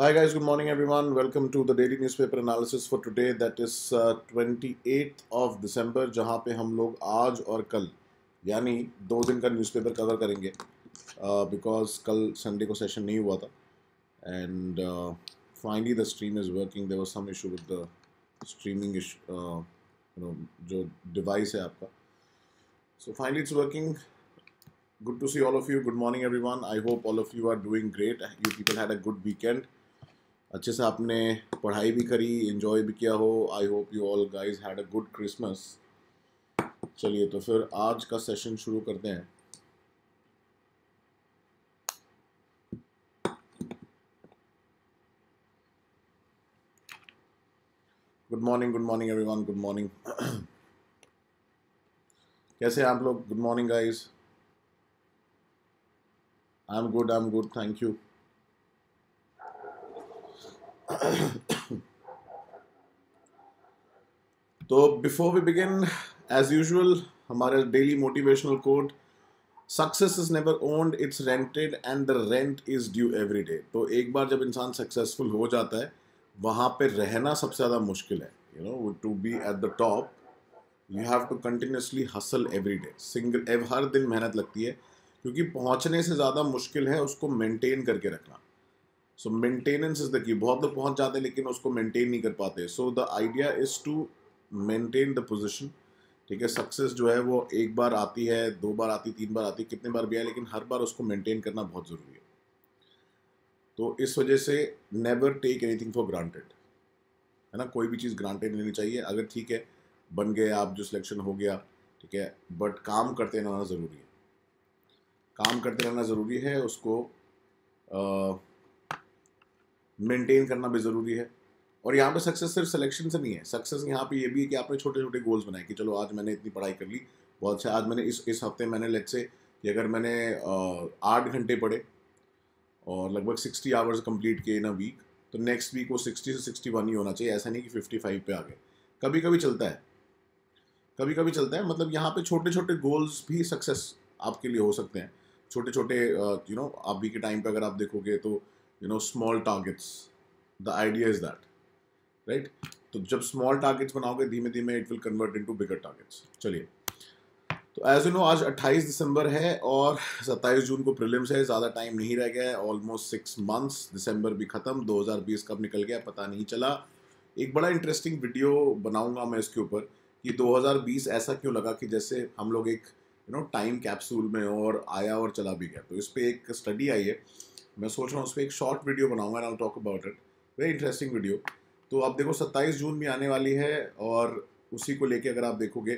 Hi guys, good morning everyone. Welcome to the daily newspaper analysis for today. That is 28th uh, of December, जहाँ पे हम लोग आज और कल, यानी दो दिन newspaper cover uh, because कल Sunday session नहीं हुआ था, and uh, finally the stream is working. There was some issue with the streaming issue, you know, जो device है So finally it's working. Good to see all of you. Good morning everyone. I hope all of you are doing great. You people had a good weekend. अच्छे से आपने पढ़ाई भी करी enjoy भी किया हो I hope you all guys had a good Christmas चलिए तो फिर आज का सेशन शुरू करते हैं good morning good morning everyone good morning कैसे हैं आप लोग good morning guys I am good I am good thank you तो before we begin as usual हमारे daily motivational quote success is never owned it's rented and the rent is due every day तो एक बार जब इंसान successful हो जाता है वहाँ पे रहना सबसे ज़्यादा मुश्किल है you know to be at the top you have to continuously hustle every day single हर दिन मेहनत लगती है क्योंकि पहुँचने से ज़्यादा मुश्किल है उसको मेंटेन करके रखना सो मेंटेनेंस इज द की बहुत लोग पहुंच जाते हैं लेकिन उसको मेंटेन नहीं कर पाते so the idea is to maintain the position ठीक है सक्सेस जो है वो एक बार आती है दो बार आती तीन बार आती कितने बार भी आए लेकिन हर बार उसको मेंटेन करना बहुत ज़रूरी है तो इस वजह से never take anything for granted है ना कोई भी चीज़ ग्रांटेड लेनी चाहिए अगर ठीक है बन गए आप जो सिलेक्शन हो गया ठीक है बट काम करते रहना ज़रूरी है काम करते रहना ज़रूरी है उसको आ, मेंटेन करना भी ज़रूरी है और यहाँ पे सक्सेस सिर्फ सिलेक्शन से नहीं है सक्सेस यहाँ पे ये भी है कि आपने छोटे छोटे गोल्स बनाए कि चलो आज मैंने इतनी पढ़ाई कर ली बहुत अच्छा आज मैंने इस इस हफ्ते मैंने लेट से कि अगर मैंने आठ घंटे पढ़े और लगभग सिक्सटी आवर्स कंप्लीट किए इन अ वीक तो नेक्स्ट वीक वो सिक्सटी से सिक्सटी वन ही होना चाहिए ऐसा नहीं कि फिफ्टी फाइव पर आ गए कभी कभी चलता है कभी कभी चलता है मतलब यहाँ पे छोटे छोटे गोल्स भी सक्सेस आपके लिए हो सकते हैं छोटे छोटे यू नो आप के टाइम पर अगर आप देखोगे तो you know small targets the idea is that right तो जब स्मॉल टारगेट्स बनाओगे धीमे धीमे it will convert to bigger targets चलिए तो एज यू नो आज 28 दिसंबर है और 27 जून को प्रीलिम्स है ज़्यादा टाइम नहीं रह गया है ऑलमोस्ट सिक्स मंथ्स दिसंबर भी ख़त्म 2020 कब निकल गया पता नहीं चला एक बड़ा इंटरेस्टिंग वीडियो बनाऊंगा मैं इसके ऊपर कि 2020 ऐसा क्यों लगा कि जैसे हम लोग एक यू नो टाइम कैप्सूल में और आया और चला भी गया तो इस पर एक स्टडी आई है मैं सोच रहा हूँ उस पर एक शॉर्ट वीडियो बनाऊंगा now I talk about it very interesting video तो आप देखो 27 जून भी आने वाली है और उसी को लेके अगर आप देखोगे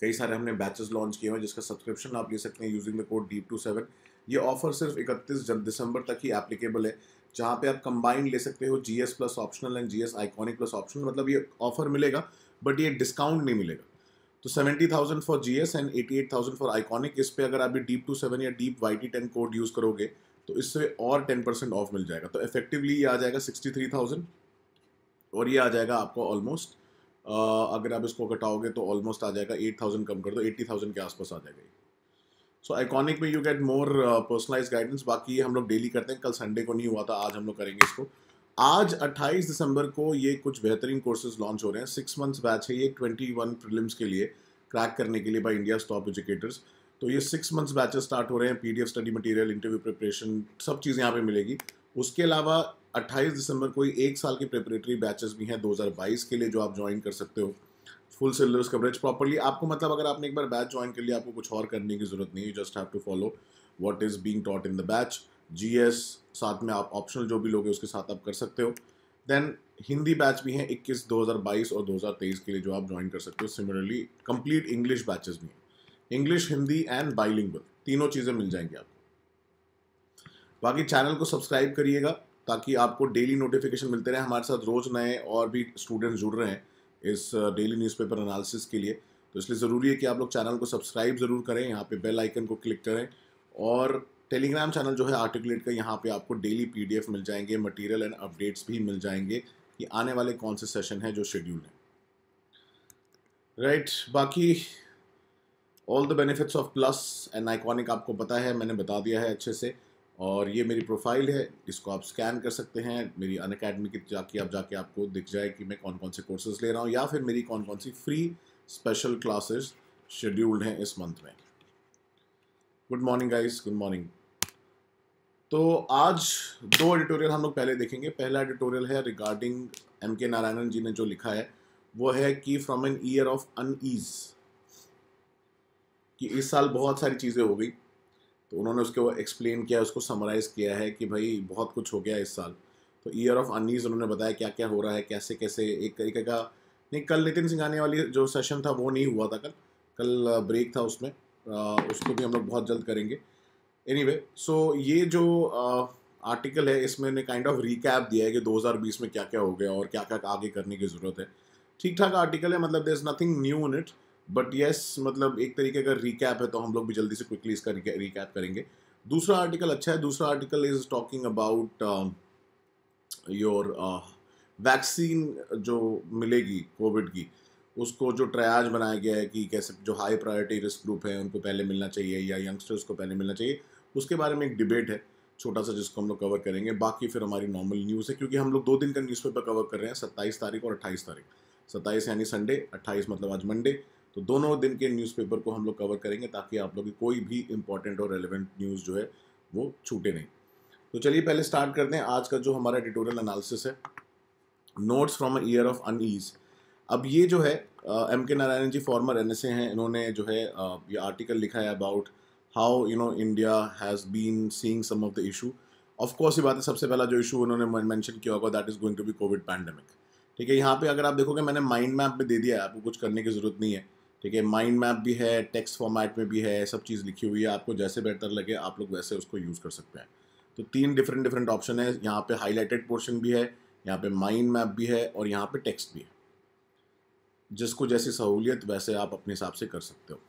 कई सारे हमने बैचेस लॉन्च किए हैं जिसका सब्सक्रिप्शन आप ले सकते हैं using the code deep two seven ये ऑफर सिर्फ इकतीस दिसंबर तक ही एप्लीकेबल है जहाँ पे आप कंबाइंड ले सकते हो G S plus optional and G S iconic plus optional मतलब ये ऑफर मिलेगा बट ये डिस्काउंट नहीं मिलेगा तो seventy thousand for G S and eighty eight thousand for iconic इस पर अगर आप डीप टू सेवन या deep Y T ten code use करोगे तो इससे और टेन परसेंट ऑफ मिल जाएगा तो इफेक्टिवली ये आ जाएगा सिक्सटी थ्री थाउजेंड और ये आ जाएगा आपको ऑलमोस्ट अगर आप इसको घटाओगे तो ऑलमोस्ट आ जाएगा एट थाउजेंड कम कर दो एट्टी थाउजेंड के आसपास आ जाएगा सो आइकॉनिक में you get more personalise guidance बाकी ये हम लोग डेली करते हैं कल संडे को नहीं हुआ था आज हम लोग करेंगे इसको आज 28 दिसंबर को ये कुछ बेहतरीन कोर्सेज लॉन्च हो रहे हैं सिक्स मंथ्स बैच है ये 21 प्रीलिम्स के लिए क्रैक करने के लिए बाय इंडिया टॉप एजुकेटर्स तो ये सिक्स मंथ्स बैचेस स्टार्ट हो रहे हैं PDF study material interview preparation सब चीज़ें यहाँ पे मिलेगी उसके अलावा 28 दिसंबर को एक साल के प्रिपरेटरी बैचेस भी हैं 2022 के लिए जो आप ज्वाइन कर सकते हो फुल सिलेबस कवरेज प्रॉपरली आपको मतलब अगर आपने एक बार बैच ज्वाइन कर लिया आपको कुछ और करने की जरूरत नहीं है just have to follow what is being taught in the batch जी साथ में आप ऑप्शनल जो भी लोगे उसके साथ आप कर सकते हो देन हिंदी बैच भी हैं 21, 2022 और 2023 के लिए जो आप ज्वाइन कर सकते हो सिमिलरली कंप्लीट इंग्लिश बैचेस भी हैं इंग्लिश हिंदी एंड बाइलिंगल तीनों चीज़ें मिल जाएंगी आपको बाकी चैनल को सब्सक्राइब करिएगा ताकि आपको डेली नोटिफिकेशन मिलते रहे हमारे साथ रोज़ नए और भी स्टूडेंट्स जुड़ रहे हैं इस डेली न्यूज़पेपर एनालिसिस के लिए तो इसलिए ज़रूरी है कि आप लोग चैनल को सब्सक्राइब ज़रूर करें यहाँ पे बेल आइकन को क्लिक करें और टेलीग्राम चैनल जो है आर्टिकुलेट का यहाँ पे आपको डेली पीडीएफ मिल जाएंगे मटेरियल एंड अपडेट्स भी मिल जाएंगे कि आने वाले कौन से सेशन हैं जो शेड्यूल हैं राइट right, बाकी all the benefits of plus and iconic आपको पता है मैंने बता दिया है अच्छे से और ये मेरी प्रोफाइल है इसको आप स्कैन कर सकते हैं मेरी अन अकेडमी की जाके आप जाके आपको दिख जाए कि मैं कौन कौन से कोर्सेज ले रहा हूँ या फिर मेरी कौन कौन सी फ्री स्पेशल क्लासेस शेड्यूल्ड हैं इस मंथ में good morning guys good morning तो आज दो एडिटोरियल हम लोग पहले देखेंगे पहला एडिटोरियल है रिगार्डिंग एम के नारायणन जी ने जो लिखा है वो है कि from an year of unease कि इस साल बहुत सारी चीज़ें हो गई तो उन्होंने उसको एक्सप्लेन किया उसको समराइज़ किया है कि भाई बहुत कुछ हो गया इस साल तो ईयर ऑफ अनीज उन्होंने बताया क्या क्या हो रहा है कैसे कैसे एक तरीके का नहीं कल नितिन सिंह आने वाली जो सेशन था वो नहीं हुआ था कल कल ब्रेक था उसमें आ, उसको भी हम लोग बहुत जल्द करेंगे एनी anyway, सो so ये जो आर्टिकल है इसमें ने काइंड ऑफ रिकैप दिया है कि 2020 में क्या क्या हो गया और क्या क्या आगे करने की ज़रूरत है ठीक ठाक आर्टिकल है मतलब there is nothing new in it but yes yes, मतलब एक तरीके का रिकैप है तो हम लोग भी जल्दी से क्विकली इसका रिकैप करेंगे दूसरा आर्टिकल अच्छा है दूसरा article is talking about your vaccine जो मिलेगी कोविड की उसको जो ट्रायाज बनाया गया है कि कैसे जो हाई प्रायोरिटी रिस्क ग्रुप है उनको पहले मिलना चाहिए या यंगस्टर्स को पहले मिलना चाहिए उसके बारे में एक डिबेट है छोटा सा जिसको हम लोग कवर करेंगे बाकी फिर हमारी नॉर्मल न्यूज़ है क्योंकि हम लोग दो दिन का न्यूज़पेपर कवर कर रहे हैं सत्ताईस तारीख और अट्ठाईस तारीख सत्ताईस यानी संडे अट्ठाईस मतलब आज मंडे तो दोनों दिन के न्यूज़पेपर को हम लोग कवर करेंगे ताकि आप लोग की कोई भी इंपॉर्टेंट और रेलिवेंट न्यूज़ जो है वो छूटे नहीं तो चलिए पहले स्टार्ट करते हैं आज का जो हमारा एडिटोरियल एनालिसिस है notes from a year of unease अब ये जो है एम के नारायण जी फॉर्मर एन हैं इन्होंने जो है uh, ये आर्टिकल लिखा है about how you know India has been seeing some of the issue of course ये बात है सबसे पहला जो इशू उन्होंने मैंशन किया होगा that is going to be covid pandemic ठीक है यहाँ पे अगर आप देखोगे मैंने माइंड मैप भी दे दिया है आपको कुछ करने की ज़रूरत नहीं है ठीक है माइंड मैप भी है टेक्स्ट फॉर्मेट में भी है सब चीज़ लिखी हुई है आपको जैसे बेहतर लगे आप लोग वैसे उसको यूज़ कर सकते हैं तो तीन डिफरेंट डिफरेंट ऑप्शन है यहाँ पे हाईलाइटेड पोर्शन भी है यहाँ पे माइंड मैप भी है और यहाँ पे टेक्स्ट भी है जिसको जैसी सहूलियत वैसे आप अपने हिसाब से कर सकते हो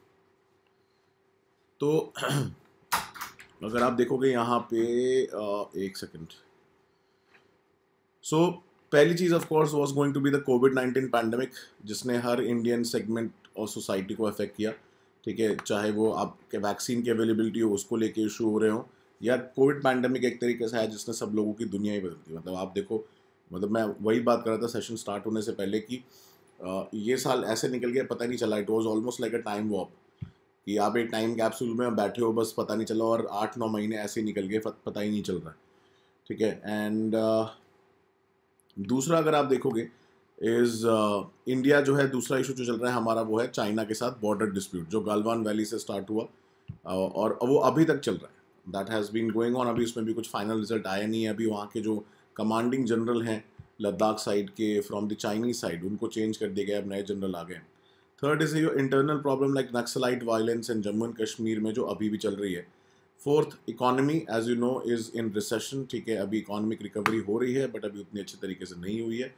तो अगर आप देखोगे यहाँ पे एक सेकेंड सो so, पहली चीज़ of course was going to be the covid nineteen pandemic जिसने हर इंडियन सेगमेंट और सोसाइटी को अफेक्ट किया ठीक है चाहे वो आपके वैक्सीन की अवेलेबिलिटी हो उसको लेके इशू हो रहे हो या कोविड पैंडमिक एक तरीके से है जिसने सब लोगों की दुनिया ही बदल दी मतलब आप देखो मतलब मैं वही बात कर रहा था सेशन स्टार्ट होने से पहले कि ये साल ऐसे निकल गया पता नहीं चला it was almost like a time warp कि आप एक टाइम कैप्सूल में बैठे हो बस पता नहीं चला और आठ नौ महीने ऐसे ही निकल गए पता ही नहीं चल रहा ठीक है एंड uh, दूसरा अगर आप देखोगे इज इंडिया uh, जो है दूसरा इशू जो चल रहा है हमारा वो है चाइना के साथ बॉर्डर डिस्प्यूट जो गालवान वैली से स्टार्ट हुआ uh, और वो अभी तक चल रहा है that has been going on अभी उसमें भी कुछ फाइनल रिजल्ट आया नहीं है अभी वहाँ के जो कमांडिंग जनरल हैं लद्दाख साइड के फ्रॉम द चाइनीज साइड उनको चेंज कर दिया गया अब नए जनरल आ गए third is your internal problem like naxalite violence in Jammu and Kashmir में जो अभी भी चल रही है fourth economy as you know is in recession ठीक है अभी इकॉनमिक रिकवरी हो रही है बट अभी उतनी अच्छे तरीके से नहीं हुई है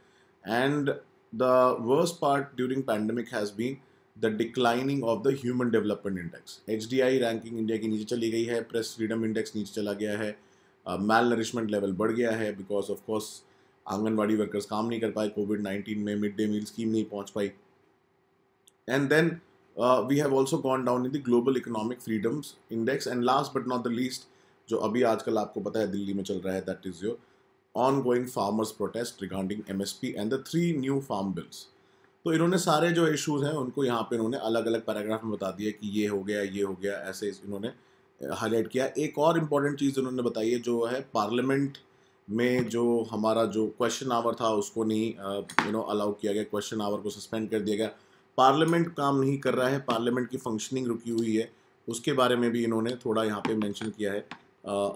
And the worst part during pandemic has been the declining of the human development index H ranking India की नीचे चली गई है प्रेस फ्रीडम इंडेक्स नीचे चला गया है मेल uh, नरिशमेंट लेवल बढ़ गया है because of course anganwadi workers काम नहीं कर पाए कोविड नाइन्टीन में मिड डे मील स्कीम नहीं पहुंच पाई and then we have also gone down in the global economic freedoms index and last but not the least जो अभी आजकल आपको पता है दिल्ली में चल रहा है that is your ongoing farmers protest regarding MSP and the three new farm bills. तो इन्होंने सारे जो इश्यूज हैं उनको यहाँ पे इन्होंने अलग अलग पैराग्राफ में बता दिया कि ये हो गया ये हो गया ऐसे इन्होंने हाईलाइट किया एक और इम्पॉर्टेंट चीज़ इन्होंने बताई है जो है पार्लियामेंट में जो हमारा जो क्वेश्चन आवर था उसको नहीं यू नो अलाउ किया गया क्वेश्चन आवर को सस्पेंड कर दिया गया पार्लियामेंट काम नहीं कर रहा है पार्लियामेंट की फंक्शनिंग रुकी हुई है उसके बारे में भी इन्होंने थोड़ा यहाँ पे मेंशन किया है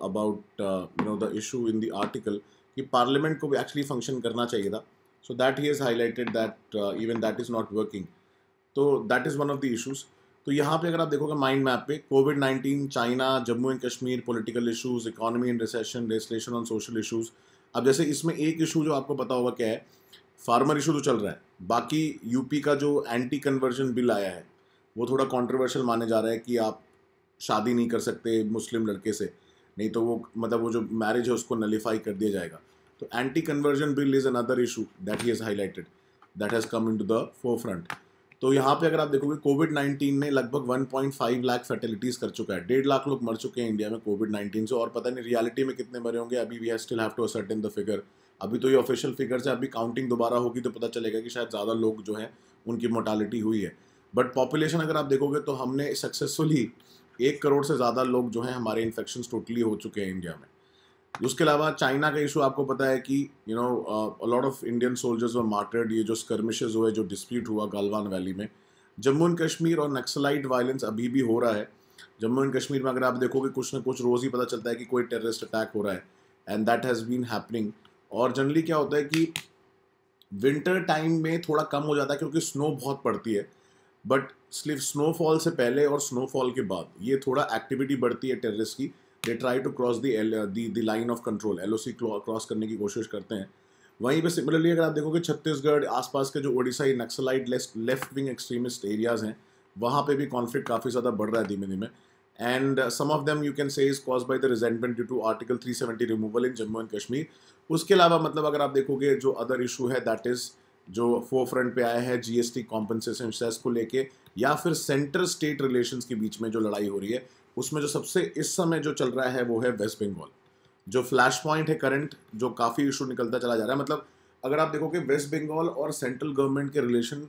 about you know the issue in the article कि पार्लियामेंट को भी एक्चुअली फंक्शन करना चाहिए था so that he is highlighted that even that is not working तो that is one of the issues तो यहाँ पे अगर आप देखोगे माइंड मैप पे covid nineteen China Jammu and Kashmir political issues economy and recession resolution on social issues अब जैसे इसमें एक इशू जो आपको पता होगा क्या है फार्मर इशू तो चल रहा है बाकी यूपी का जो एंटी कन्वर्जन बिल आया है वो थोड़ा कॉन्ट्रोवर्शियल माने जा रहा है कि आप शादी नहीं कर सकते मुस्लिम लड़के से नहीं तो वो मतलब वो जो मैरिज है उसको नलीफाई कर दिया जाएगा तो anti conversion bill is another issue that he is highlighted that has come into the forefront तो यहाँ पे अगर आप देखोगे कोविड नाइन्टीन ने लगभग one point five lakh fatalities कर चुका है डेढ़ लाख लोग मर चुके हैं इंडिया में कोविड नाइन्टीन से और पता नहीं रियलिटी में कितने मरे होंगे अभी we still have to ascertain the figure अभी तो ये ऑफिशियल फिगर्स है अभी काउंटिंग दोबारा होगी तो पता चलेगा कि शायद ज़्यादा लोग जो हैं उनकी मोटालिटी हुई है बट पॉपुलेशन अगर आप देखोगे तो हमने सक्सेसफुली एक करोड़ से ज़्यादा लोग जो हैं हमारे इन्फेक्शन टोटली हो चुके हैं इंडिया में उसके अलावा चाइना का इशू आपको पता है कि you know lot of Indian soldiers और मार्टर्ड ये जो स्कर्मिशेज हुए जो डिस्प्यूट हुआ गालवान वैली में जम्मू एंड कश्मीर और नक्सलाइट वायलेंस अभी भी हो रहा है जम्मू एंड कश्मीर में अगर आप देखोगे कुछ ना कुछ रोज़ ही पता चलता है कि कोई टेररिस्ट अटैक हो रहा है and that has been happening और जनरली क्या होता है कि विंटर टाइम में थोड़ा कम हो जाता है क्योंकि स्नो बहुत पड़ती है बट सिर्फ स्नोफॉल से पहले और स्नोफॉल के बाद ये थोड़ा एक्टिविटी बढ़ती है टेररिस्ट की they try to cross the line of control L cross करने की कोशिश करते हैं वहीं पे सिमिलरली अगर आप देखोगे छत्तीसगढ़ आसपास के जो ओडिशा ही naxalite left wing extremist areas हैं वहाँ पे भी कॉन्फ्लिक्ट काफ़ी ज़्यादा बढ़ रहा है धीमे धीमे and some of them you can say is cause by the resentment due to article 370 removal in Jammu and Kashmir उसके अलावा मतलब अगर आप देखोगे जो अदर इशू है दैट इज़ जो फोर फ्रंट पे आए हैं जीएसटी कॉम्पनसेशन सेस को लेके या फिर सेंटर स्टेट रिलेशन के बीच में जो लड़ाई हो रही है उसमें जो सबसे इस समय जो चल रहा है वो है वेस्ट बंगाल जो फ्लैश पॉइंट है करंट जो काफ़ी इशू निकलता चला जा रहा है मतलब अगर आप देखोगे वेस्ट बंगाल और सेंट्रल गवर्नमेंट के relation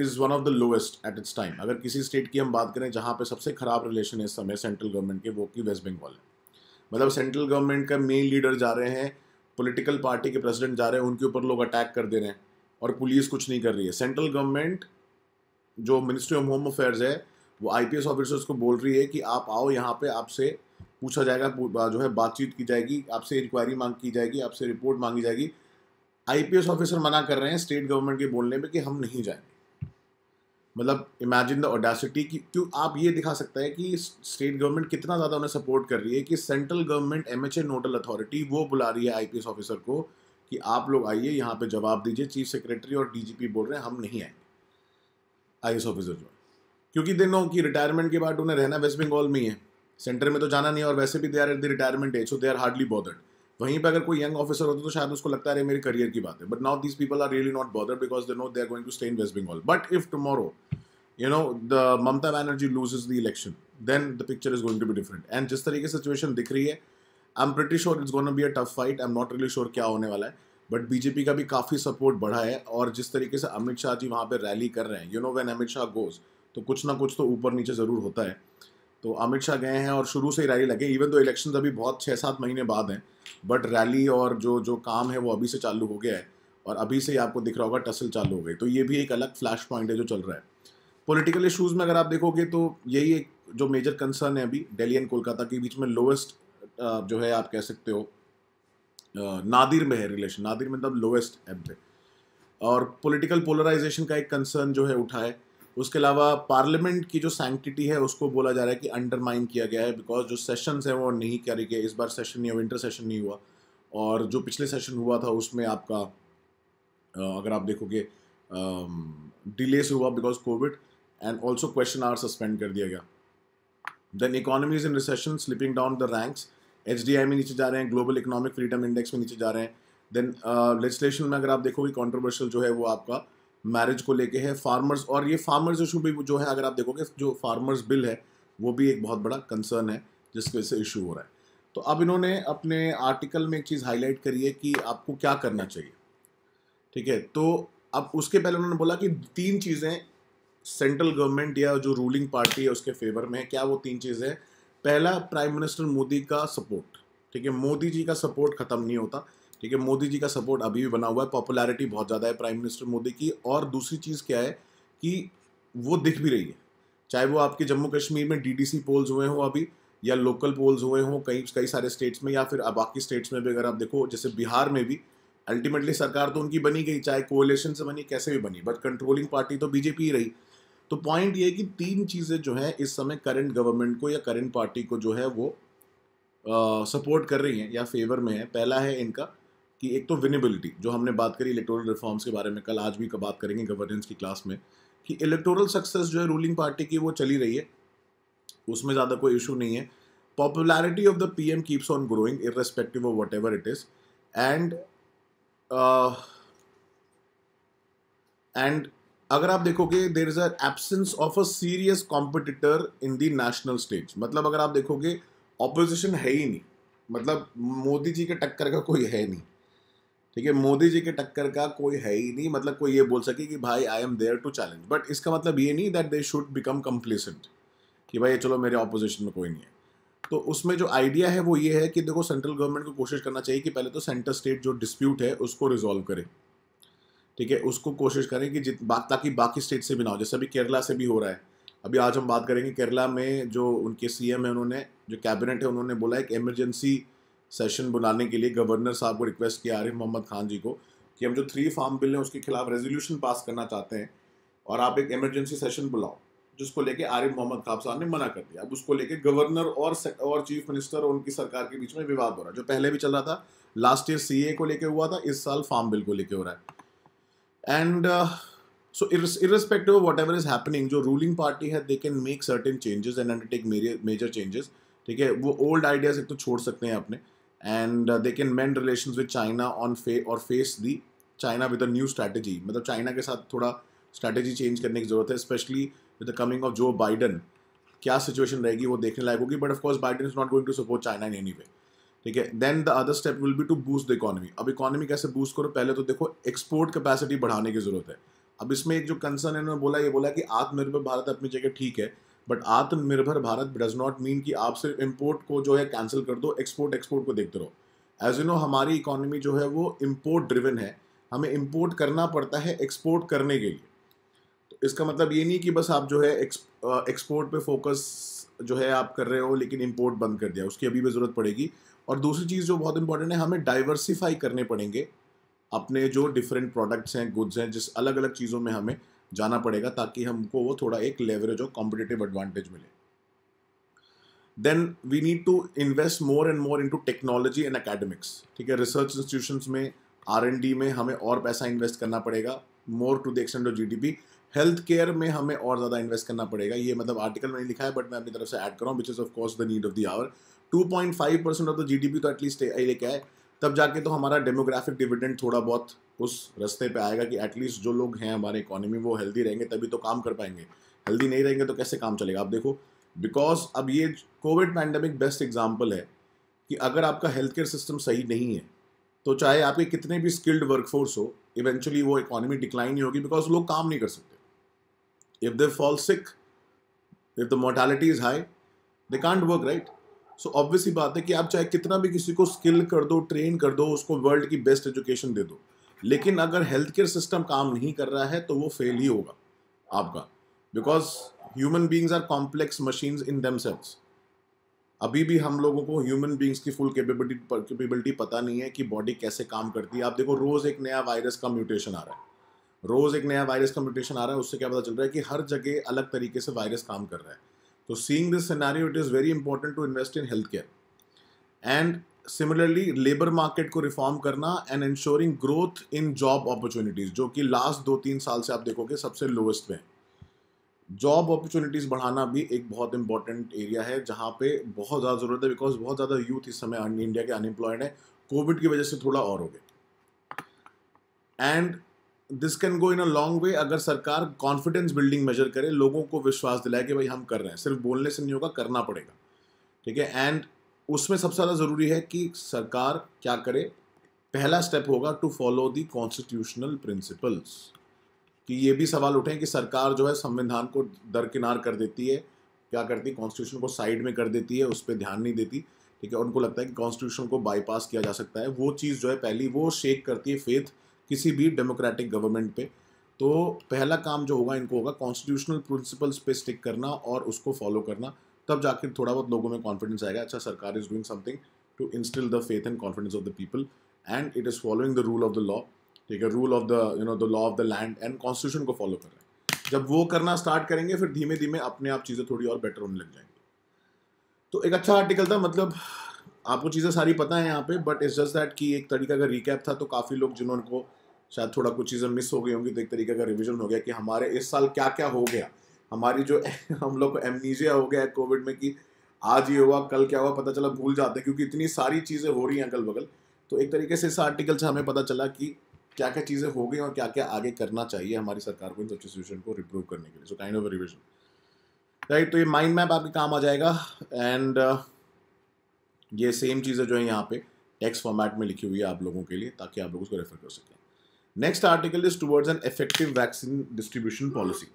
is one of the lowest at its time अगर किसी स्टेट की हम बात करें जहाँ पे सबसे ख़राब रिलेशन है इस समय सेंट्रल गवर्नमेंट के वो कि वेस्ट बंगाल है मतलब सेंट्रल गवर्नमेंट का मेन लीडर जा रहे हैं पोलिटिकल पार्टी के प्रेसिडेंट जा रहे हैं उनके ऊपर लोग अटैक कर दे रहे हैं और पुलिस कुछ नहीं कर रही है सेंट्रल गवर्नमेंट जो मिनिस्ट्री ऑफ होम अफेयर्स है वो आईपीएस ऑफिसर्स को बोल रही है कि आप आओ यहाँ पे आपसे पूछा जाएगा जो है बातचीत की जाएगी आपसे इंक्वायरी मांग की जाएगी आपसे रिपोर्ट मांगी जाएगी आईपीएस ऑफिसर मना कर रहे हैं स्टेट गवर्नमेंट के बोलने में कि हम नहीं जाएंगे मतलब इमेजिन द ओडासिटी कि क्यों आप ये दिखा सकता है कि स्टेट गवर्नमेंट कितना ज़्यादा उन्हें सपोर्ट कर रही है कि central government M H nodal authority वो बुला रही है आईपीएस ऑफिसर को कि आप लोग आइए यहाँ पे जवाब दीजिए चीफ सेक्रेटरी और डीजीपी बोल रहे हैं हम नहीं आएंगे आई ऑफिसर जो क्योंकि दिनों की रिटायरमेंट के बाद उन्हें रहना वेस्ट बंगाल में ही है सेंटर में तो जाना नहीं है और वैसे भी they are at the retirement age so they are hardly bothered वहीं पर अगर कोई यंग ऑफिसर होता तो शायद उसको लगता है मेरे करियर की बात है but now this people are really not bother because they know they are going to stay in West Bengal but if tomorrow you know the Mamata Banerjee lose the election then the picture is going to be different and जिस तरीके से situation दिख रही है I am pretty sure it's gonna be a tough fight I am not really sure क्या होने वाला है बट बीजेपी का भी काफ़ी सपोर्ट बढ़ा है और जिस तरीके से अमित शाह जी वहाँ पर रैली कर रहे हैं you know when Amit Shah goes तो कुछ ना कुछ तो ऊपर नीचे ज़रूर होता है तो अमित शाह गए हैं और शुरू से ही रैली लगे इवन तो इलेक्शन अभी बहुत छः सात महीने बाद हैं बट रैली और जो जो काम है वो अभी से चालू हो गया है और अभी से ही आपको दिख रहा होगा टसल चालू हो गई तो ये भी एक अलग फ्लैश पॉइंट है जो चल रहा है पॉलिटिकल इशूज़ में अगर आप देखोगे तो यही एक जो मेजर कंसर्न है अभी दिल्ली एंड कोलकाता के बीच में लोएस्ट जो है आप कह सकते हो नादिर में है रिलेशन नादिर मतलब लोएस्ट एम पे और पॉलिटिकल पोलराइजेशन का एक कंसर्न जो है उठा है उसके अलावा पार्लियामेंट की जो सैंक्टिटी है उसको बोला जा रहा है कि अंडरमाइन किया गया है बिकॉज जो सेशंस हैं वो नहीं करे गए इस बार सेशन नहीं हुआ विंटर सेशन नहीं हुआ और जो पिछले सेशन हुआ था उसमें आपका अगर आप देखोगे डिले से हुआ because covid and also question hour suspend कर दिया गया then economy is in recession slipping down the ranks H में नीचे जा रहे हैं ग्लोबल इकोनॉमिक फ्रीडम इंडेक्स में नीचे जा रहे हैं देन लेजिस्लेशन uh, में अगर आप देखोगे कॉन्ट्रोवर्शियल जो है वो आपका मैरिज को लेके है फार्मर्स और ये फार्मर्स इशू भी जो है अगर आप देखोगे जो फार्मर्स बिल है वो भी एक बहुत बड़ा कंसर्न है जिसकी वजह से इशू हो रहा है तो अब इन्होंने अपने आर्टिकल में एक चीज़ हाईलाइट करी है कि आपको क्या करना चाहिए ठीक है तो अब उसके पहले उन्होंने बोला कि तीन चीज़ें सेंट्रल गवर्नमेंट या जो रूलिंग पार्टी है उसके फेवर में है क्या वो तीन चीज़ें पहला प्राइम मिनिस्टर मोदी का सपोर्ट ठीक है मोदी जी का सपोर्ट खत्म नहीं होता ठीक है मोदी जी का सपोर्ट अभी भी बना हुआ है पॉपुलैरिटी बहुत ज़्यादा है प्राइम मिनिस्टर मोदी की और दूसरी चीज़ क्या है कि वो दिख भी रही है चाहे वो आपके जम्मू कश्मीर में डीडीसी पोल्स हुए हों अभी या लोकल पोल्स हुए हों कई कई सारे स्टेट्स में या फिर बाकी स्टेट्स में भी अगर आप देखो जैसे बिहार में भी अल्टीमेटली सरकार तो उनकी बनी गई चाहे कोलेशन से बनी कैसे भी बनी बट कंट्रोलिंग पार्टी तो बीजेपी ही रही तो पॉइंट ये कि तीन चीज़ें जो हैं इस समय करंट गवर्नमेंट को या करंट पार्टी को जो है वो सपोर्ट कर रही हैं या फेवर में है पहला है इनका कि एक तो विनेबिलिटी जो हमने बात करी इलेक्टोरल रिफॉर्म्स के बारे में कल आज भी बात करेंगे गवर्नेंस की क्लास में कि इलेक्टोरल सक्सेस जो है रूलिंग पार्टी की वो चली रही है उसमें ज़्यादा कोई इशू नहीं है popularity of the P M keeps on growing irrespective of whatever it is and and अगर आप देखोगे there is absence of a serious competitor in the national stage मतलब अगर आप देखोगे ऑपोजिशन है ही नहीं मतलब मोदी जी के टक्कर का कोई है नहीं ठीक है मोदी जी के टक्कर का कोई है ही नहीं मतलब कोई ये बोल सके कि भाई I am there to challenge but इसका मतलब ये नहीं that they should become complacent कि भाई चलो मेरे ऑपोजिशन में कोई नहीं है तो उसमें जो आइडिया है वो ये है कि देखो सेंट्रल गवर्नमेंट को कोशिश करना चाहिए कि पहले तो सेंटर स्टेट जो डिस्प्यूट है उसको रिजॉल्व करें ठीक है उसको कोशिश करें कि जित बात ताकि बाकी स्टेट से भी ना हो जैसे अभी केरला से भी हो रहा है अभी आज हम बात करेंगे केरला में जो उनके एम है उन्होंने जो कैबिनेट है उन्होंने बोला एक इमरजेंसी सेशन बुलाने के लिए गवर्नर साहब को रिक्वेस्ट किया आरिफ मोहम्मद खान जी को कि हम जो थ्री फार्म बिल हैं उसके खिलाफ रेजोल्यूशन पास करना चाहते हैं और आप एक इमरजेंसी सेशन बुलाओ जिसको लेके आरिफ मोहम्मद खान साहब ने मना कर दिया अब उसको लेके गवर्नर और और चीफ मिनिस्टर और उनकी सरकार के बीच में विवाद हो रहा है जो पहले भी चल रहा था लास्ट ईयर सीए को लेके हुआ था इस साल फार्म बिल को लेके हो रहा है and so irrespective what whatever is happening जो रूलिंग पार्टी है they can make certain changes and undertake major changes ठीक है वो ओल्ड आइडियाज एक तो छोड़ सकते हैं अपने and they can mend relation with China on फे और face the China with a new strategy मतलब चाइना के साथ थोड़ा स्ट्रैटेजी चेंज करने की जरूरत है specially with the coming of जो बाइडन क्या सिचुएशन रहेगी वो देखने लायक होगी but of course Biden is not going to support China in any way ठीक है then the other step will be to boost the economy अब इकोनॉमी कैसे बूस्ट करो पहले तो देखो एक्सपोर्ट कैपेसिटी बढ़ाने की ज़रूरत है अब इसमें एक जो कंसर्न है उन्होंने बोला ये बोला कि आत्मनिर्भर भारत अपनी जगह ठीक है बट आत्मनिर्भर भारत डज नॉट मीन कि आप सिर्फ इम्पोर्ट को जो है कैंसिल कर दो एक्सपोर्ट एक्सपोर्ट को देखते रहो एज यू नो हमारी इकोनॉमी जो है वो इम्पोर्ट ड्रिवन है हमें इम्पोर्ट करना पड़ता है एक्सपोर्ट करने के लिए तो इसका मतलब ये नहीं कि बस आप जो है एक्सपोर्ट पे फोकस जो है आप कर रहे हो लेकिन इम्पोर्ट बंद कर दिया उसकी अभी भी ज़रूरत पड़ेगी और दूसरी चीज़ जो बहुत इंपॉर्टेंट है हमें डाइवर्सिफाई करने पड़ेंगे अपने जो डिफरेंट प्रोडक्ट्स हैं गुड्स हैं जिस अलग अलग चीज़ों में हमें जाना पड़ेगा ताकि हमको वो थोड़ा एक लेवरेज और कॉम्पिटेटिव एडवांटेज मिले then we need to invest more and more into technology and academics ठीक है रिसर्च इंस्टीट्यूशंस में आर एंड डी में हमें और पैसा इन्वेस्ट करना पड़ेगा more to the extent of P health care में हमें और ज़्यादा इन्वेस्ट करना पड़ेगा ये मतलब आर्टिकल में नहीं लिखा है बट मैं अपनी तरफ से ऐड कर रहा हूँ which is of course the need of the hour two point five percent of the G D P तो एटलीस्ट लेके आए तब जाके तो हमारा डेमोग्राफिक डिविडेंड थोड़ा बहुत उस रास्ते पे आएगा कि एटलीस्ट जो लोग हैं हमारे इकोनॉमी वो हेल्दी रहेंगे तभी तो काम कर पाएंगे हेल्दी नहीं रहेंगे तो कैसे काम चलेगा आप देखो बिकॉज अब ये कोविड पैंडमिक बेस्ट एग्जाम्पल है कि अगर आपका हेल्थ केयर सिस्टम सही नहीं है तो चाहे आपके कितने भी स्किल्ड वर्कफोर्स हो इवेंचुअली वो इकोनॉमी डिक्लाइन ही होगी बिकॉज लोग काम नहीं कर सकते if they fall sick if the mortality is high they can't work right so obvious ही बात है कि आप चाहे कितना भी किसी को स्किल कर दो ट्रेन कर दो उसको वर्ल्ड की बेस्ट एजुकेशन दे दो लेकिन अगर हेल्थ केयर सिस्टम काम नहीं कर रहा है तो वो फेल ही होगा आपका because human beings are complex machines इन दम अभी भी हम लोगों को ह्यूमन बींग्स की फुल केपेबिलिटी केपेबिलिटी पता नहीं है कि बॉडी कैसे काम करती है आप देखो रोज़ एक नया वायरस का म्यूटेशन आ रहा है रोज़ एक नया वायरस का म्यूटेशन आ रहा है उससे क्या पता चल रहा है कि हर जगह अलग तरीके से वायरस काम कर रहा है तो So this this it is very important to invest in health care and similarly labour market को रिफॉर्म करना and ensuring growth in job opportunities जो कि लास्ट दो तीन साल से आप देखोगे सबसे लोएस्ट में जॉब अपॉर्चुनिटीज़ बढ़ाना भी एक बहुत इंपॉर्टेंट एरिया है जहाँ पे बहुत ज़्यादा ज़रूरत है बिकॉज बहुत ज़्यादा यूथ इस समय इंडिया के अनएम्प्लॉयड है कोविड की वजह से थोड़ा और हो गया and this can go in a long way अगर सरकार कॉन्फिडेंस बिल्डिंग मेजर करे लोगों को विश्वास दिलाए कि भाई हम कर रहे हैं सिर्फ बोलने से नहीं होगा करना पड़ेगा ठीक है एंड उसमें सबसे ज़्यादा ज़रूरी है कि सरकार क्या करे पहला स्टेप होगा to follow the constitutional principles कि ये भी सवाल उठें कि सरकार जो है संविधान को दरकिनार कर देती है क्या करती है कॉन्स्टिट्यूशन को साइड में कर देती है उस पर ध्यान नहीं देती ठीक है उनको लगता है कि कॉन्स्टिट्यूशन को बाईपास किया जा सकता है वो चीज़ जो है पहली वो शेक करती है फेथ किसी भी डेमोक्रेटिक गवर्नमेंट पे तो पहला काम जो होगा इनको होगा कॉन्स्टिट्यूशनल प्रिंसिपल्स पे स्टिक करना और उसको फॉलो करना तब जाकर थोड़ा बहुत लोगों में कॉन्फिडेंस आएगा अच्छा सरकार is doing something to instil the faith and confidence of the people and it is following the rule of the law ठीक है rule of the you know the law of the land and constitution को follow कर रहे हैं जब वो करना start करेंगे फिर धीमे धीमे अपने आप चीज़ें थोड़ी और बेटर होने लग जाएंगी तो एक अच्छा आर्टिकल था मतलब आपको चीज़ें सारी पता है यहाँ पे बट इट्स जस्ट दैट कि एक तरीका का रिकैप था तो काफ़ी लोग जिन्होंने शायद थोड़ा कुछ चीज़ें मिस हो गई होंगी तो एक तरीके का रिविजन हो गया कि हमारे इस साल क्या क्या हो गया हमारी जो हम लोग को एमनीजिया हो गया है कोविड में कि आज ये हुआ कल क्या हुआ पता चला भूल जाते हैं क्योंकि इतनी सारी चीज़ें हो रही हैं अगल बगल तो एक तरीके से इस आर्टिकल से हमें पता चला कि क्या क्या चीज़ें हो गई और क्या क्या आगे करना चाहिए हमारी सरकार को इन सब सिचुएशन को रिप्रूव करने के लिए so kind of revision right तो ये माइंड मैप आपके काम आ जाएगा एंड uh, ये सेम चीज़ें जो है यहाँ पे टेक्स्ट फॉर्मेट में लिखी हुई है आप लोगों के लिए ताकि आप लोग उसको रेफर कर सकें Next article is towards an effective vaccine distribution policy.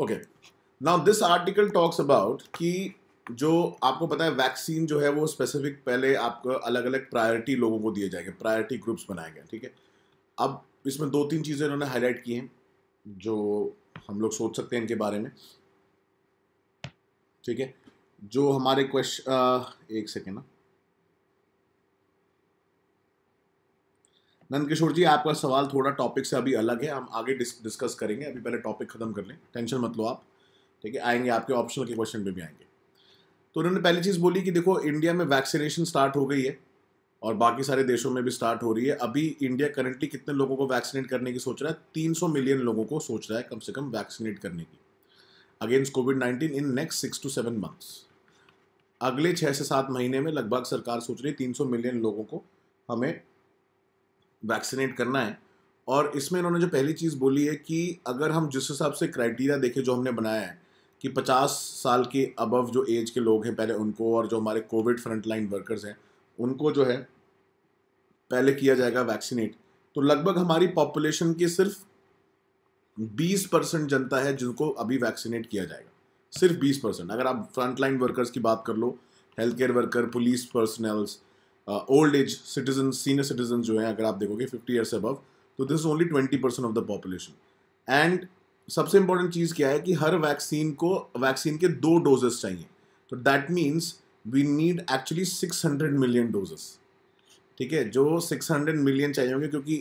Okay now this article talks about कि जो आपको पता है वैक्सीन जो है वो स्पेसिफिक पहले आपको अलग अलग प्रायोरिटी लोगों को दिए जाएंगे प्रायोरिटी ग्रुप्स बनाए गए ठीक है अब इसमें दो तीन चीज़ें इन्होंने हाईलाइट की हैं जो हम लोग सोच सकते हैं इनके बारे में ठीक है जो हमारे क्वेश्चन एक सेकेंड ना नंदकिशोर जी आपका सवाल थोड़ा टॉपिक से अभी अलग है हम आगे डिस, डिस्कस करेंगे अभी पहले टॉपिक ख़त्म कर लें टेंशन मत लो आप ठीक है आएंगे आपके ऑप्शनल के क्वेश्चन पे भी आएंगे तो उन्होंने पहली चीज़ बोली कि देखो इंडिया में वैक्सीनेशन स्टार्ट हो गई है और बाकी सारे देशों में भी स्टार्ट हो रही है अभी इंडिया करंटली कितने लोगों को वैक्सीनेट करने की सोच रहा है तीन मिलियन लोगों को सोच रहा है कम से कम वैक्सीनेट करने की against COVID nineteen in next six to seven months अगले छः से सात महीने में लगभग सरकार सोच रही है तीन मिलियन लोगों को हमें वैक्सीनेट करना है और इसमें इन्होंने जो पहली चीज़ बोली है कि अगर हम जिस हिसाब से क्राइटेरिया देखे जो हमने बनाया है कि 50 साल के अबव जो एज के लोग हैं पहले उनको और जो हमारे कोविड फ्रंटलाइन वर्कर्स हैं उनको जो है पहले किया जाएगा वैक्सीनेट तो लगभग हमारी पॉपुलेशन के सिर्फ 20 परसेंट जनता है जिनको अभी वैक्सीनेट किया जाएगा सिर्फ 20 परसेंट अगर आप फ्रंटलाइन वर्कर्स की बात कर लो health care worker police personnels old age citizen senior citizen जो हैं अगर आप देखोगे फिफ्टी ईयर्स अबव तो this only twenty percent of the population and सबसे इंपॉर्टेंट चीज़ क्या है कि हर वैक्सीन को वैक्सीन के दो डोजेस चाहिए तो that means we need actually six hundred million doses ठीक है जो सिक्स हंड्रेड मिलियन चाहिए होंगे क्योंकि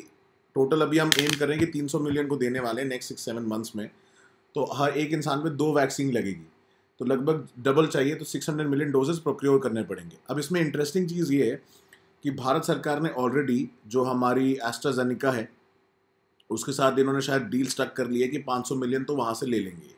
टोटल अभी हम एम करें कि तीन सौ मिलियन को देने वाले हैं नेक्स्ट सिक्स सेवन मंथ्स में तो हर एक इंसान पे दो वैक्सीन लगेगी तो लगभग डबल चाहिए तो 600 मिलियन डोजेज प्रोक्योर करने पड़ेंगे अब इसमें इंटरेस्टिंग चीज़ ये है कि भारत सरकार ने ऑलरेडी जो हमारी एस्ट्राजेनिका है उसके साथ इन्होंने शायद डील स्टक कर लिया कि 500 मिलियन तो वहाँ से ले लेंगे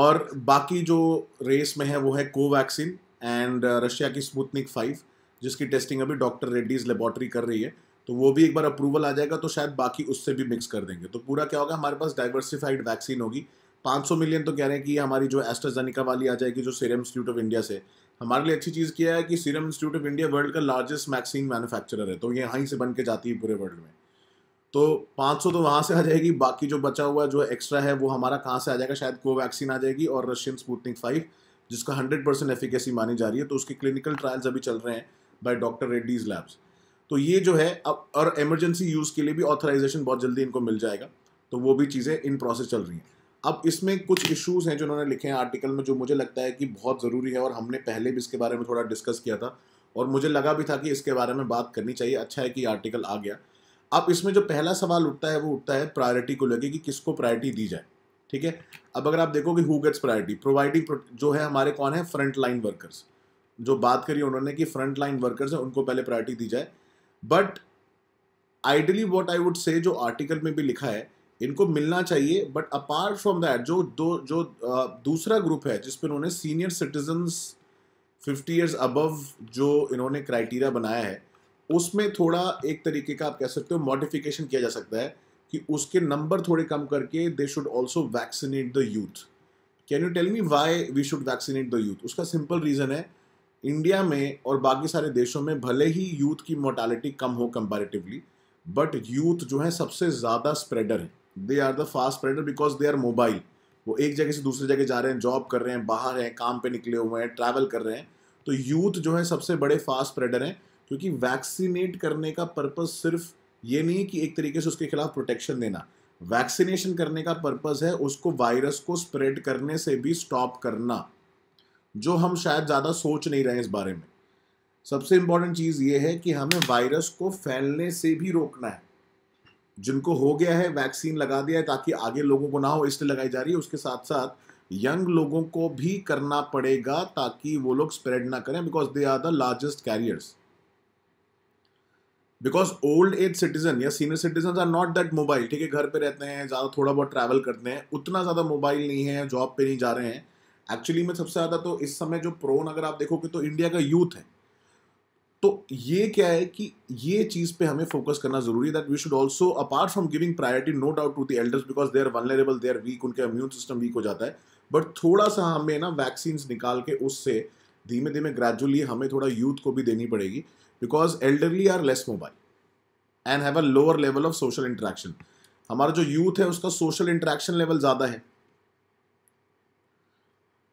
और बाकी जो रेस में है वो है कोवैक्सिन एंड रशिया की स्पुतनिक फाइव जिसकी टेस्टिंग अभी डॉक्टर रेड्डीज़ लेबॉर्टरी कर रही है तो वो भी एक बार अप्रूवल आ जाएगा तो शायद बाकी उससे भी मिक्स कर देंगे तो पूरा क्या होगा हमारे पास डाइवर्सिफाइड वैक्सीन होगी 500 मिलियन तो कह रहे हैं कि हमारी जो एस्ट्राजेनिका वाली आ जाएगी जो सीरम इंस्टीट्यूट ऑफ इंडिया से हमारे लिए अच्छी चीज़ किया है कि Serum Institute of India world का लार्जेस्ट वैक्सीन मैन्युफैक्चरर है तो ये यहाँ से बन के जाती है पूरे वर्ल्ड में तो 500 तो वहाँ से आ जाएगी बाकी जो बचा हुआ जो एक्स्ट्रा है वो हमारा कहाँ से आ जाएगा शायद कोवैक्सीन आ जाएगी और रशियन स्पूतनिक फाइव जिसका हंड्रेड परसेंट एफिकेसी मानी जा रही है तो उसके क्लिनिकल ट्रायल्स अभी चल रहे हैं बाई डॉक्टर रेड्डीज लैब्स तो ये जो है अब और इमरजेंसी यूज़ के लिए भी ऑथराइजेशन बहुत जल्दी इनको मिल जाएगा तो वो भी चीज़ें इन प्रोसेस चल रही हैं अब इसमें कुछ इश्यूज हैं जो उन्होंने लिखे हैं आर्टिकल में जो मुझे लगता है कि बहुत ज़रूरी है और हमने पहले भी इसके बारे में थोड़ा डिस्कस किया था और मुझे लगा भी था कि इसके बारे में बात करनी चाहिए अच्छा है कि आर्टिकल आ गया अब इसमें जो पहला सवाल उठता है वो उठता है प्रायोरिटी को लेकर कि, कि किसको प्रायोरिटी दी जाए ठीक है अब अगर आप देखोगे हु गेट्स प्रायोरिटी प्रोवाइडिंग जो है हमारे कौन है फ्रंट लाइन वर्कर्स जो बात करी उन्होंने कि फ्रंट लाइन वर्कर्स हैं उनको पहले प्रायोरिटी दी जाए but ideally what I would say जो आर्टिकल में भी लिखा है इनको मिलना चाहिए बट अपार्ट फ्रॉम दैट जो दो जो दूसरा ग्रुप है जिसपे इन्होंने senior citizens fifty years above जो इन्होंने क्राइटेरिया बनाया है उसमें थोड़ा एक तरीके का आप कह सकते हो मॉडिफिकेशन किया जा सकता है कि उसके नंबर थोड़े कम करके they should also vaccinate the youth can you tell me why we should vaccinate the youth उसका सिंपल रीज़न है इंडिया में और बाकी सारे देशों में भले ही यूथ की मोर्टालिटी कम हो कंपेरेटिवली बट यूथ जो है सबसे ज़्यादा स्प्रेडर है they are the fast spreader because they are mobile वो एक जगह से दूसरी जगह जा रहे हैं जॉब कर रहे हैं बाहर हैं काम पे निकले हुए हैं ट्रैवल कर रहे हैं तो यूथ जो है सबसे बड़े फास्ट स्प्रेडर हैं क्योंकि वैक्सीनेट करने का पर्पज़ सिर्फ ये नहीं कि एक तरीके से उसके खिलाफ प्रोटेक्शन देना वैक्सीनेशन करने का पर्पज़ है उसको वायरस को स्प्रेड करने से भी स्टॉप करना जो हम शायद ज़्यादा सोच नहीं रहे इस बारे में सबसे इम्पॉर्टेंट चीज़ ये है कि हमें वायरस को फैलने से भी रोकना है जिनको हो गया है वैक्सीन लगा दिया है ताकि आगे लोगों को ना हो इसलिए लगाई जा रही है उसके साथ साथ यंग लोगों को भी करना पड़ेगा ताकि वो लोग स्प्रेड ना करें because they are the largest carriers because old age citizen या senior citizen are not that mobile ठीक है घर पे रहते हैं ज़्यादा थोड़ा बहुत ट्रैवल करते हैं उतना ज़्यादा मोबाइल नहीं है जॉब पे नहीं जा रहे हैं एक्चुअली में सबसे ज़्यादा तो इस समय जो प्रोन अगर आप देखोगे तो इंडिया का यूथ है तो ये क्या है कि ये चीज़ पे हमें फोकस करना जरूरी है that we should also apart from giving priority no doubt to the elders because they are vulnerable they are weak उनका इम्यून सिस्टम वीक हो जाता है बट थोड़ा सा हमें ना वैक्सीन निकाल के उससे धीमे धीमे ग्रेजुअली हमें थोड़ा यूथ को भी देनी पड़ेगी because elderly are less mobile and have a lower level of social interaction हमारा जो यूथ है उसका सोशल इंट्रैक्शन लेवल ज़्यादा है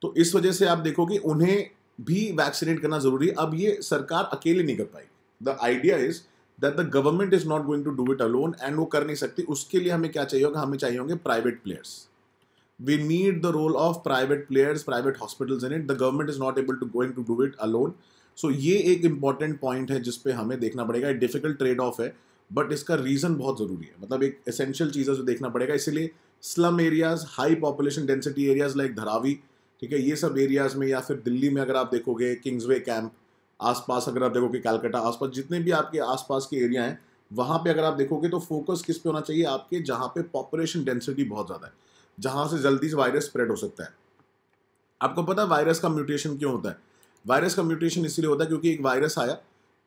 तो इस वजह से आप देखोगे उन्हें भी वैक्सीनेट करना जरूरी है अब ये सरकार अकेले नहीं कर पाएगी the idea is that the government is not going to do it alone and वो कर नहीं सकती उसके लिए हमें क्या चाहिए होगा हमें चाहिए होंगे private players we need the role of private players private hospitals in it the government is not able to going to do it alone so ये एक इंपॉर्टेंट पॉइंट है जिसपे हमें देखना पड़ेगा डिफिकल्ट ट्रेड ऑफ है बट इसका reason बहुत ज़रूरी है मतलब एक एसेंशियल चीज़ है जो देखना पड़ेगा इसीलिए slum areas high population density areas like Dharavi ठीक है ये सब एरियाज़ में या फिर दिल्ली में अगर आप देखोगे किंग्सवे कैंप आसपास अगर आप देखोगे कैलकाटा आसपास जितने भी आपके आसपास के एरिया हैं वहाँ पे अगर आप देखोगे तो फोकस किस पे होना चाहिए आपके जहाँ पे पॉपुलेशन डेंसिटी बहुत ज़्यादा है जहाँ से जल्दी से वायरस स्प्रेड हो सकता है आपको पता है वायरस का म्यूटेशन क्यों होता है वायरस का म्यूटेशन इसीलिए होता है क्योंकि एक वायरस आया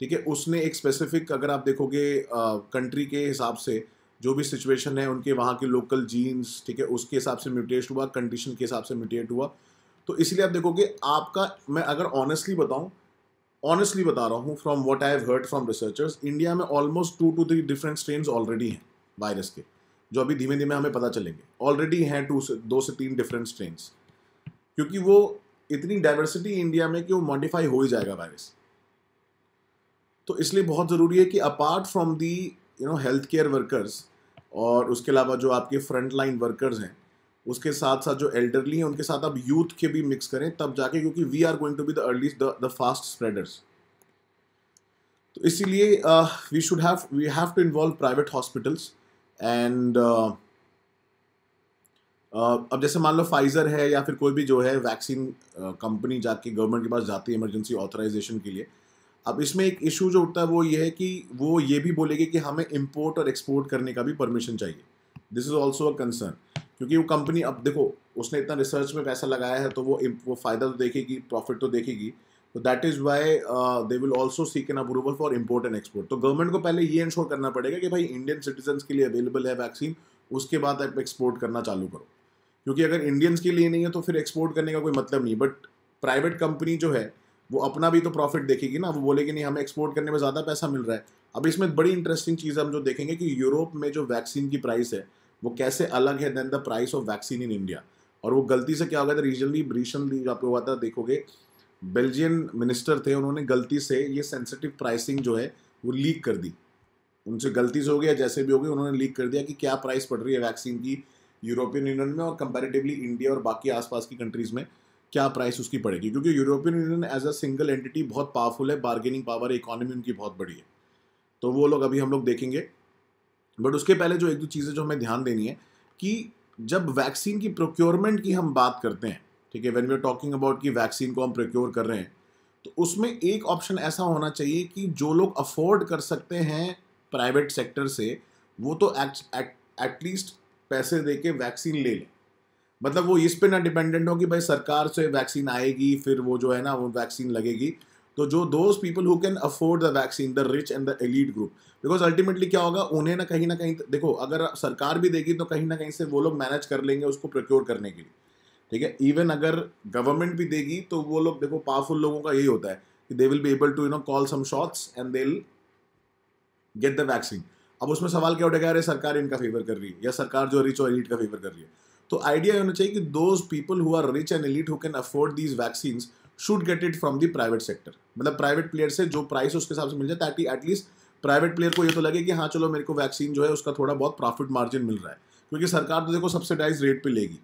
ठीक है उसने एक स्पेसिफिक अगर आप देखोगे कंट्री के हिसाब से जो भी सिचुएशन है उनके वहाँ के लोकल जीन्स ठीक है उसके हिसाब से म्यूटेट हुआ कंडीशन के हिसाब से म्यूटेट हुआ तो इसलिए आप देखोगे आपका मैं अगर ऑनेस्टली बताऊँ ऑनेस्टली बता रहा हूँ from what I have heard from researchers India में almost two two three different strain already हैं वायरस के जो अभी धीमे धीमे हमें पता चलेंगे ऑलरेडी हैं टू से दो से तीन डिफरेंट स्ट्रेन क्योंकि वो इतनी डाइवर्सिटी इंडिया में कि वो मॉडिफाई हो ही जाएगा वायरस तो इसलिए बहुत ज़रूरी है कि apart from the you know health care workers और उसके अलावा जो आपके फ्रंट लाइन वर्कर्स हैं उसके साथ साथ जो एल्डरली हैं उनके साथ आप यूथ के भी मिक्स करें तब जाके क्योंकि we are going to be the early the fast spreaders तो इसीलिए we should have we have to involve private hospitals and अब जैसे मान लो फाइज़र है या फिर कोई भी जो है वैक्सीन कंपनी uh, जाके गवर्नमेंट के पास जाती है इमरजेंसी ऑथराइजेशन के लिए अब इसमें एक इशू जो उठता है वो ये है कि वो ये भी बोलेगी कि हमें इम्पोर्ट और एक्सपोर्ट करने का भी परमिशन चाहिए this is also a concern क्योंकि वो कंपनी अब देखो उसने इतना रिसर्च में पैसा लगाया है तो वो वो फ़ायदा तो देखेगी प्रॉफिट तो देखेगी तो that is why they will also seek an approval for import and export तो गवर्नमेंट को पहले ये इंश्योर करना पड़ेगा कि भाई इंडियन सिटीजन के लिए अवेलेबल है वैक्सीन उसके बाद आप एक्सपोर्ट करना चालू करो क्योंकि अगर इंडियंस के लिए नहीं है तो फिर एक्सपोर्ट करने का कोई मतलब नहीं बट प्राइवेट कंपनी जो है वो अपना भी तो प्रॉफिट देखेगी ना वो बोलेगी नहीं हमें एक्सपोर्ट करने में ज़्यादा पैसा मिल रहा है अब इसमें बड़ी इंटरेस्टिंग चीज़ हम जो देखेंगे कि यूरोप में जो वैक्सीन की प्राइस है वो कैसे अलग है then the price of vaccine in India और वो गलती से क्या हो गया था रीजनली रिसेंटली आपको हुआ था देखोगे बेल्जियन मिनिस्टर थे उन्होंने गलती से ये सेंसिटिव प्राइसिंग जो है वो लीक कर दी उनसे गलती से हो गया जैसे भी हो गई उन्होंने लीक कर दिया कि क्या प्राइस पड़ रही है वैक्सीन की यूरोपियन यूनियन में और कंपेरेटिवली इंडिया और बाकी आसपास की कंट्रीज़ में क्या प्राइस उसकी पड़ेगी क्योंकि European Union as a single entity बहुत पावरफुल है बार्गेनिंग पावर इकोनॉमी उनकी बहुत बड़ी है तो वो लोग अभी हम लोग देखेंगे बट उसके पहले जो एक दो चीज़ें जो हमें ध्यान देनी है कि जब वैक्सीन की प्रोक्योरमेंट की हम बात करते हैं ठीक है when we are talking about कि वैक्सीन को हम प्रोक्योर कर रहे हैं तो उसमें एक ऑप्शन ऐसा होना चाहिए कि जो लोग अफोर्ड कर सकते हैं प्राइवेट सेक्टर से वो तो एटलीस्ट पैसे दे के वैक्सीन ले लें मतलब वो इस पे ना डिपेंडेंट हो कि भाई सरकार से वैक्सीन आएगी फिर वो जो है ना वो वैक्सीन लगेगी तो जो those people who can afford the vaccine the rich and the elite group because ultimately क्या होगा उन्हें ना कहीं ना कहीं देखो अगर सरकार भी देगी तो कहीं ना कहीं से वो लोग मैनेज कर लेंगे उसको प्रोक्योर करने के लिए ठीक है इवन अगर गवर्नमेंट भी देगी तो वो लोग देखो पावरफुल लोगों का यही होता है कि they will be able to you know call some shots and they get the vaccine अब उसमें सवाल क्या उठेगा अरे सरकार इनका फेवर कर रही है या सरकार जो रिच और एलिट का फेवर कर रही है तो आइडिया होना चाहिए कि those people who are rich and elite who can afford these vaccines should get it from the private sector मतलब प्राइवेट प्लेयर से जो प्राइस उसके हिसाब से मिल जाए ताकि एटलीस्ट प्राइवेट प्लेयर को ये तो लगे कि हाँ चलो मेरे को वैक्सीन जो है उसका थोड़ा बहुत प्रॉफिट मार्जिन मिल रहा है क्योंकि सरकार तो देखो सब्सिडाइज रेट पर लेगी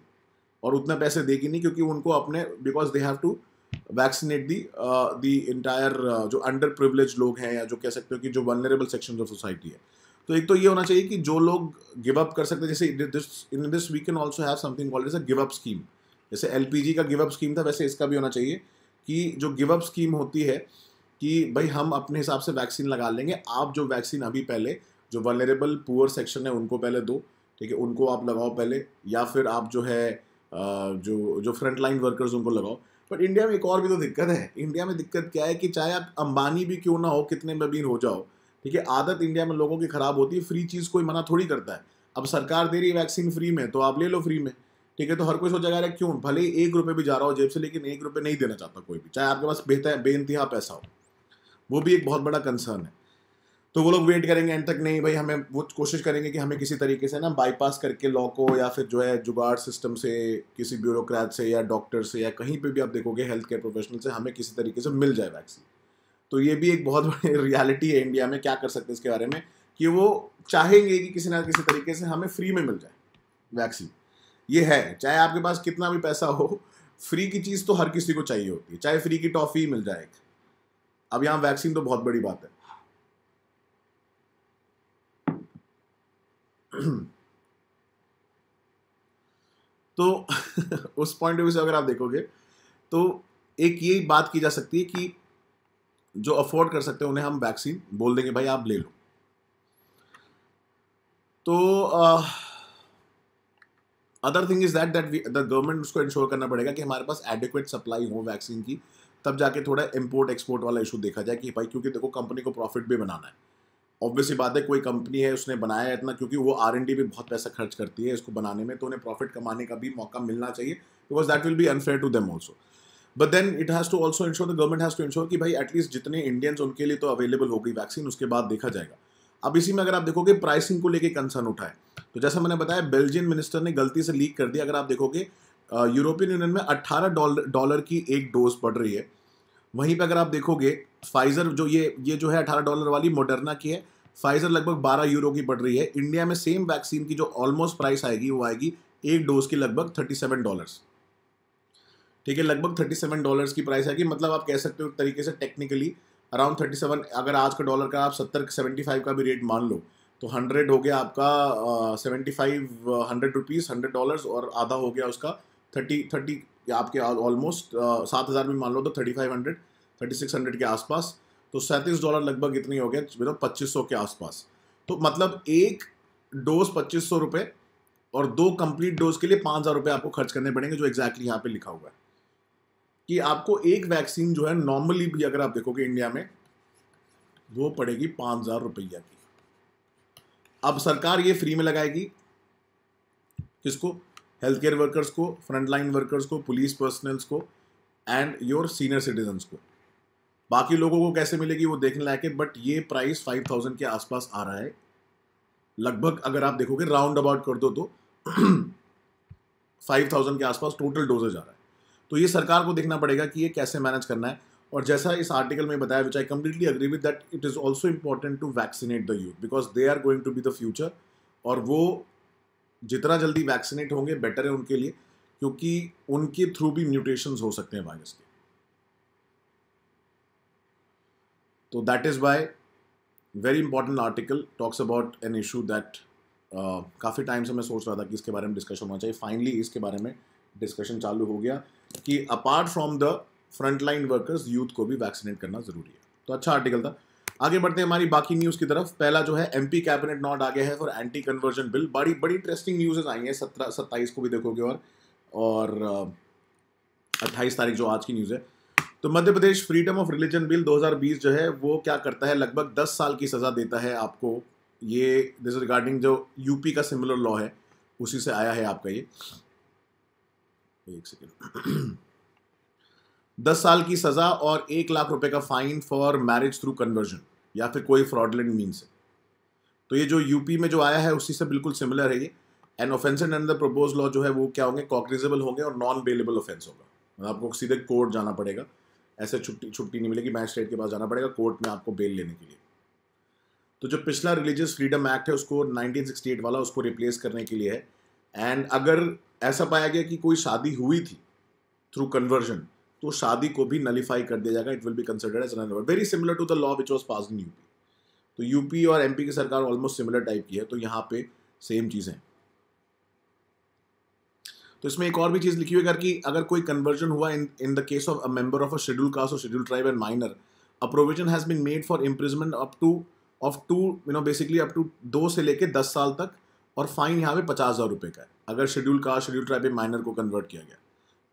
और उतना पैसे देगी नहीं क्योंकि उनको अपने because they have to vaccinate the the entire जो अंडर प्रिवलेज लोग हैं या जो कह सकते हो कि जो वनरेबल सेक्शन ऑफ सोसाइटी है तो एक तो ये होना चाहिए कि जो लोग गिव अप कर सकते हैं जैसे in this we can also have something called is a give up scheme जैसे एल का गिव अप स्कीम था वैसे इसका भी होना चाहिए कि जो गिव अप स्कीम होती है कि भाई हम अपने हिसाब से वैक्सीन लगा लेंगे आप जो वैक्सीन अभी पहले जो वनरेबल पुअर सेक्शन है उनको पहले दो ठीक है उनको आप लगाओ पहले या फिर आप जो है जो जो फ्रंट लाइन वर्कर्स उनको लगाओ बट इंडिया में एक और भी तो दिक्कत है इंडिया में दिक्कत क्या है कि चाहे आप अंबानी भी क्यों ना हो कितने में भी हो जाओ ठीक है आदत इंडिया में लोगों की ख़राब होती है फ्री चीज़ कोई मना थोड़ी करता है अब सरकार दे रही है वैक्सीन फ्री में तो आप ले लो फ्री में ठीक है तो हर कोई रहा है क्यों भले ही एक रुपये भी जा रहा हो जेब से लेकिन एक रुपये नहीं देना चाहता कोई भी चाहे आपके पास बेहतर बे इंतहा पैसा हो वो भी एक बहुत बड़ा कंसर्न है तो वो लोग वेट करेंगे एंड तक नहीं भाई हमें वो कोशिश करेंगे कि हमें किसी तरीके से ना बाईपास करके लॉ को या फिर जो है जुगाड़ सिस्टम से किसी ब्यूरोक्रेट से या डॉक्टर से या कहीं पे भी आप देखोगे हेल्थ केयर प्रोफेशनल से हमें किसी तरीके से मिल जाए वैक्सीन तो ये भी एक बहुत बड़ी रियलिटी है इंडिया में क्या कर सकते हैं इसके बारे में कि वो चाहेंगे कि किसी ना किसी तरीके से हमें फ्री में मिल जाए वैक्सीन ये है चाहे आपके पास कितना भी पैसा हो फ्री की चीज़ तो हर किसी को चाहिए होती है चाहे फ्री की टॉफ़ी मिल जाए अब यहाँ वैक्सीन तो बहुत बड़ी बात है तो उस पॉइंट ऑफ व्यू से अगर आप देखोगे तो एक ये बात की जा सकती है कि जो अफोर्ड कर सकते हैं उन्हें हम वैक्सीन बोल देंगे भाई आप ले लो तो uh, other thing is that that the government उसको इंश्योर करना पड़ेगा कि हमारे पास एडिक्वेट सप्लाई हो वैक्सीन की तब जाके थोड़ा इम्पोर्ट एक्सपोर्ट वाला इशू देखा जाए कि भाई क्योंकि देखो कंपनी को प्रॉफिट भी बनाना है ऑब्वियसली बात है कोई कंपनी है उसने बनाया है इतना क्योंकि वो आर डी भी बहुत पैसा खर्च करती है इसको बनाने में तो उन्हें प्रॉफिट कमाने का भी मौका मिलना चाहिए because that will be unfair to them also but then it has to also ensure the government has to ensure कि भाई एटलीस्ट जितने इंडियंस उनके लिए तो अवेलेबल होगी वैक्सीन उसके बाद देखा जाएगा अब इसी में अगर आप देखोगे प्राइसिंग को लेके कंसर्न उठाए तो जैसा मैंने बताया बेल्जियन मिनिस्टर ने गलती से लीक कर दिया अगर आप देखोगे यूरोपियन यूनियन में 18 डॉलर डॉलर की एक डोज पड़ रही है वहीं पर अगर आप देखोगे फाइजर जो ये ये जो है 18 डॉलर वाली मोडर्ना की है फाइजर लगभग 12 यूरो की पड़ रही है इंडिया में सेम वैक्सीन की जो ऑलमोस्ट प्राइस आएगी वो आएगी एक डोज की लगभग थर्टी सेवन डॉलर्स ठीक है लगभग थर्टी सेवन डॉलर्स की प्राइस आएगी मतलब आप कह सकते हो एक तरीके से टेक्निकली अराउंड थर्टी सेवन अगर आज का डॉलर का आप सत्तर सेवेंटी फाइव का भी रेट मान लो तो हंड्रेड हो गया आपका seventy five hundred rupees hundred dollars और आधा हो गया उसका थर्टी थर्टी आपके ऑलमोस्ट सात हज़ार में मान लो तो thirty five hundred thirty six hundred के आसपास तो सैंतीस डॉलर लगभग इतने हो गए मतलब पच्चीस सौ के आसपास तो मतलब एक डोज पच्चीस सौ रुपये और दो कंप्लीट डोज के लिए पाँच हज़ार रुपये आपको खर्च करने पड़ेंगे जो एग्जैक्टली यहाँ पे लिखा हुआ है कि आपको एक वैक्सीन जो है नॉर्मली भी अगर आप देखोगे इंडिया में वो पड़ेगी पाँच हज़ार रुपया की अब सरकार ये फ्री में लगाएगी किसको हेल्थ केयर वर्कर्स को फ्रंटलाइन वर्कर्स को पुलिस पर्सनल्स को एंड योर सीनियर सिटीजन्स को बाकी लोगों को कैसे मिलेगी वो देखने लायक है बट ये प्राइस फाइव थाउजेंड के आसपास आ रहा है लगभग अगर आप देखोगे राउंड अबाउट कर दो तो फाइव थाउजेंड के आसपास टोटल डोजेज आ रहा है तो ये सरकार को देखना पड़ेगा कि ये कैसे मैनेज करना है और जैसा इस आर्टिकल में बताया which I completely agree with that it is also important to vaccinate the youth because they are going to be the future और वो जितना जल्दी वैक्सीनेट होंगे बेटर है उनके लिए क्योंकि उनके थ्रू भी म्यूटेशन हो सकते हैं वायरस के तो that is by very important article talks about an issue that काफ़ी टाइम से मैं सोच रहा था कि इसके बारे में डिस्कशन होना चाहिए फाइनली इसके बारे में डिस्कशन चालू हो गया कि apart from the frontline workers youth को भी वैक्सीनेट करना जरूरी है तो अच्छा आर्टिकल था आगे बढ़ते हैं हमारी बाकी न्यूज की तरफ पहला जो है एमपी कैबिनेट नॉट आगे है फॉर एंटी कन्वर्जन बिल बड़ी बड़ी इंटरेस्टिंग न्यूजेस आई है सत्रह सत्ताईस को भी देखोगे और और अट्ठाईस तारीख जो आज की न्यूज़ है तो Madhya Pradesh freedom of religion bill 2020 जो है वो क्या करता है लगभग 10 साल की सज़ा देता है आपको ये दिस रिगार्डिंग जो यूपी का सिमिलर लॉ है उसी से आया है आपका ये एक सेकेंड दस साल की सजा और एक लाख रुपए का fine for marriage through conversion या फिर कोई फ्रॉडलेंट मीन्स है तो ये जो यूपी में जो आया है उसी से बिल्कुल सिमिलर है ये and offence and under propose law जो है वो क्या होंगे कॉग्निजेबल होंगे और नॉन बेलेबल ऑफेंस होगा मतलब आपको सीधे कोर्ट जाना पड़ेगा ऐसे छुट्टी छुट्टी नहीं मिलेगी मैजिस्ट्रेट के पास जाना पड़ेगा कोर्ट में आपको बेल लेने के लिए तो जो पिछला रिलीजियस फ्रीडम एक्ट है उसको 1968 वाला उसको रिप्लेस करने के लिए है एंड अगर ऐसा पाया गया कि कोई शादी हुई थी थ्रू कन्वर्जन तो शादी को भी नलीफाई कर दिया जाएगा it will be considered as run very similar to the law which was pass in UP तो यूपी और एमपी की सरकार ऑलमोस्ट सिमिलर टाइप की है तो यहाँ पे सेम चीज़ है तो इसमें एक और भी चीज़ लिखी हुई है कि अगर कोई कन्वर्जन हुआ in in the case of a member of a schedule caste और schedule tribe and minor a provision has been made for imprisonment up to of two you know basically up to दो से लेके दस साल तक और fine यहाँ पे पचास हज़ार रुपये का है अगर शेड्यूल कास्ट शेड्यूल ट्राइब में माइनर को कन्वर्ट किया गया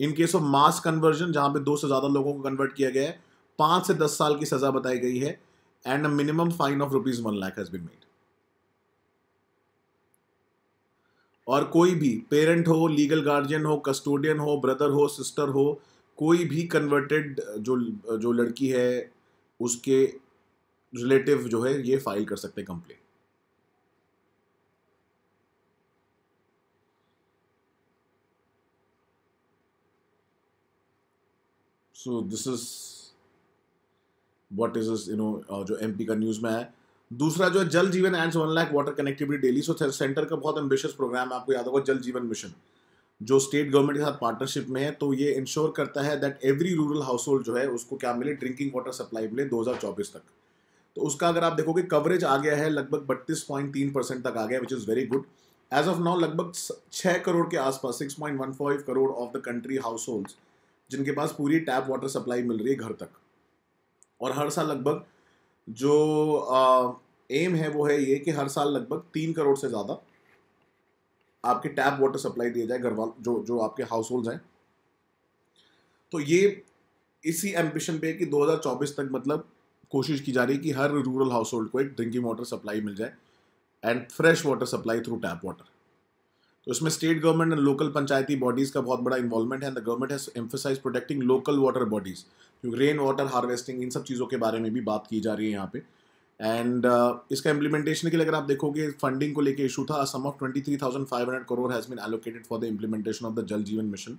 in case of mass conversion जहाँ पे दो से ज़्यादा लोगों को कन्वर्ट किया गया है पाँच से दस साल की सज़ा बताई गई है and a minimum fine of rupees one lakh has been made और कोई भी पेरेंट हो लीगल गार्जियन हो कस्टोडियन हो ब्रदर हो सिस्टर हो कोई भी कन्वर्टेड जो जो लड़की है उसके रिलेटिव जो है ये फाइल कर सकते हैं complain so this is what is is you know जो एम पी का न्यूज़ में है दूसरा जो है Jal Jeevan and one lakh water connectivity daily so centre का बहुत एम्बिशियस प्रोग्राम है आपको याद होगा जल जीवन मिशन जो स्टेट गवर्नमेंट के साथ पार्टनरशिप में है तो ये इंश्योर करता है that every rural household जो है उसको क्या मिले ड्रिंकिंग वाटर सप्लाई मिले दो हजार चौबीस तक तो उसका अगर आप देखोगे कवरेज आ गया है लगभग बत्तीस पॉइंट तीन परसेंट तक आ गया which is very good as of now लगभग छः करोड़ के आसपास six point one five crore of the country households जिनके पास पूरी टैप वाटर सप्लाई मिल रही है घर तक और हर साल लगभग जो आ, एम है वो है ये कि हर साल लगभग तीन करोड़ से ज़्यादा आपके टैप वाटर सप्लाई दिया जाए घर वाल जो जो आपके हाउस होल्ड हैं तो ये इसी एम्बिशन पे कि 2024 तक मतलब कोशिश की जा रही है कि हर रूरल हाउस होल्ड को एक ड्रिंकिंग वाटर सप्लाई मिल जाए and fresh water supply through tap water तो इसमें स्टेट गवर्नमेंट एंड लोकल पंचायती बॉडीज़ का बहुत बड़ा इन्वॉल्वमेंट है the government has emphasise protecting local water bodies क्योंकि रेन वाटर हार्वेस्टिंग इन सब चीज़ों के बारे में भी बात की जा रही है यहाँ पे एंड uh, इसका इम्प्लीमेंटेशन के लिए अगर आप देखोगे फंडिंग को लेकर इशू था sum of twenty three thousand five hundred crore has been allocated for the implementation of the Jal Jeevan Mission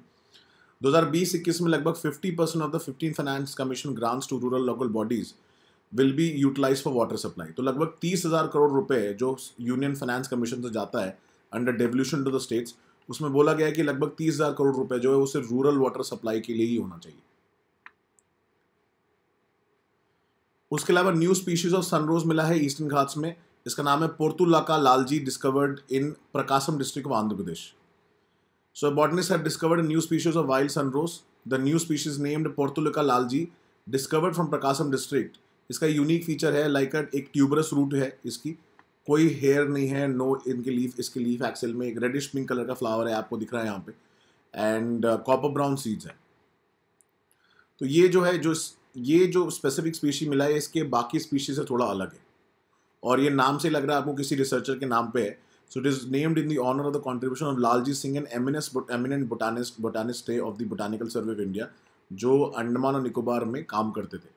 दो हज़ार बीस इक्कीस में लगभग fifty percent of the fifteen finance commission grants to rural local bodies will be utilise for water supply तो लगभग तीस हज़ार करोड़ रुपये जो यूनियन फाइनेंस कमीशन से जाता है under devolution to the states उसमें बोला गया है कि लगभग तीस हज़ार करोड़ रुपए जो है वो सिर्फ रूरल वाटर सप्लाई के लिए ही होना चाहिए उसके अलावा न्यू स्पीशीज ऑफ सनरोज मिला है ईस्टर्न घाट्स में इसका नाम है portulaca Lalji discovered in Prakasam district of Andhra Pradesh so botanists have discovered new species species of wild sunrose. The new species named Lalji discovered from Prakasam district इसका यूनिक फीचर है लाइक like एक tuberous root है इसकी कोई हेयर नहीं है नो इनके लीफ इसके लीफ एक्सेल में एक रेडिश पिंक कलर का फ्लावर है आपको दिख रहा है यहाँ पे एंड कॉपर ब्राउन सीड्स है तो ये जो है जो ये जो स्पेसिफिक स्पीशी मिला है इसके बाकी स्पीशी से थोड़ा अलग है और ये नाम से लग रहा है आपको किसी रिसर्चर के नाम पे है so it is named in the honour of the contribution of Lalji Singh and eminence eminent botanist botanist है of the botanical survey of India जो अंडमान और निकोबार में काम करते थे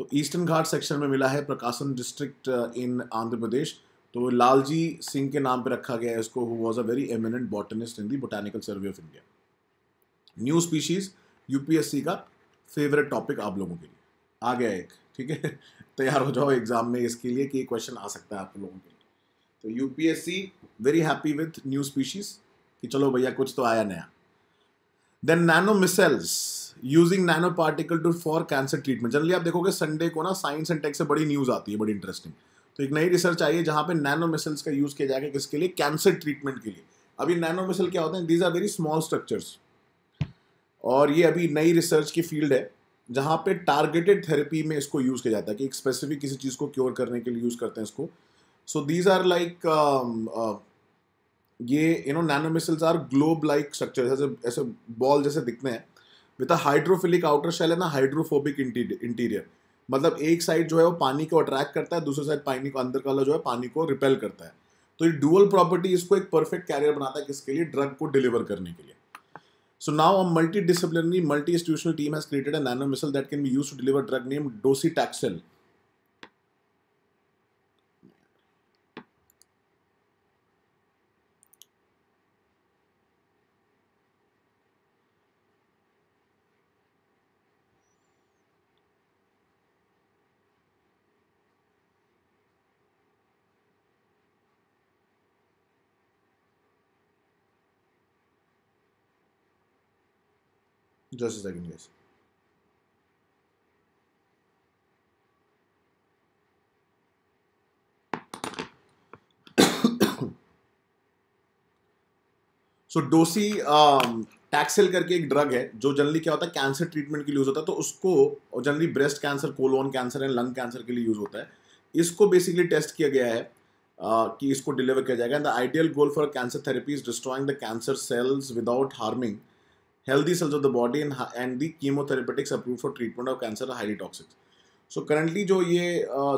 तो ईस्टर्न घाट सेक्शन में मिला है प्रकाशन डिस्ट्रिक्ट इन आंध्र प्रदेश तो लालजी सिंह के नाम पर रखा गया है इसको who was a very eminent botanist in the botanical survey of India new species UPSC का फेवरेट टॉपिक आप लोगों के लिए आ गया एक ठीक है तैयार हो जाओ एग्जाम में इसके लिए कि क्वेश्चन आ सकता है आप लोगों के लिए तो UPSC very happy with new species कि चलो भैया कुछ तो आया नया then nano missiles using nano particle to for cancer treatment generally आप देखोगे संडे को ना साइंस एंड टेक से बड़ी न्यूज़ आती है बड़ी इंटरेस्टिंग तो एक नई रिसर्च आई है जहाँ पे नैनो मिसल्स का यूज़ किया जाएगा किसके लिए कैंसर ट्रीटमेंट के लिए अभी नैनो मिसल क्या होते हैं these are very small structures और ये अभी नई रिसर्च की फील्ड है जहाँ पे टारगेटेड थेरेपी में इसको यूज़ किया जाता है कि एक स्पेसिफिक किसी चीज़ को क्योर करने के लिए यूज़ करते हैं इसको सो दीज आर लाइक ये you know nano micelles are globe like structure ऐसे ऐसे बॉल जैसे दिखते हैं बेटा हाइड्रोफिलिक आउटर शेल एंड ना हाइड्रोफोबिक इंटीरियर मतलब एक साइड जो है वो पानी को अट्रैक्ट करता है दूसरे साइड पानी को अंदर का जो है पानी को रिपेल करता है तो ये डुअल प्रॉपर्टी इसको एक परफेक्ट कैरियर बनाता है किसके लिए ड्रग को डिलीवर करने के लिए so now a multi disciplinary multi institutional team has created a nano a that can be used to deliver drug name docetaxel Just a second, so, docetaxel um, करके एक drug है जो generally क्या होता है cancer treatment के लिए use होता है तो उसको generally breast cancer colon cancer and lung cancer के लिए यूज़ होता है इसको बेसिकली टेस्ट किया गया है uh, कि इसको डिलीवर किया जाएगा and the ideal goal for cancer therapy is destroying the cancer cells without harming healthy cells of the body and, and the chemotherapeutics approved for treatment of cancer are highly toxic. so currently जो ये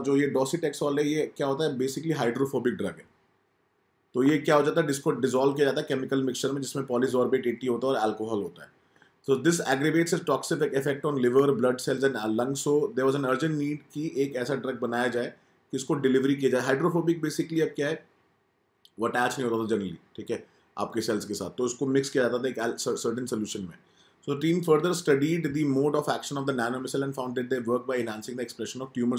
जो ये डोसीटेक्सॉल है ये क्या होता है basically hydrophobic drug है तो ये क्या हो जाता है जिसको डिजोल्व किया जाता है केमिकल मिक्सचर में जिसमें पॉलिजॉर्बेट एटी होता है और अल्कोहल होता है so this aggravates toxic effect on liver blood cells and lung so there was an urgent need कि एक ऐसा ड्रग बनाया जाए कि इसको डिलीवरी किया जाए हाइड्रोफोबिक बेसिकली अब क्या है वो अटैच नहीं होता था जनरली ठीक है आपके सेल्स के साथ तो इसको मिक्स किया जाता था एक सर्टेन सोल्यूशन में so team further studied the mode of action of the the and founded found work they work by enhancing the expression of tumor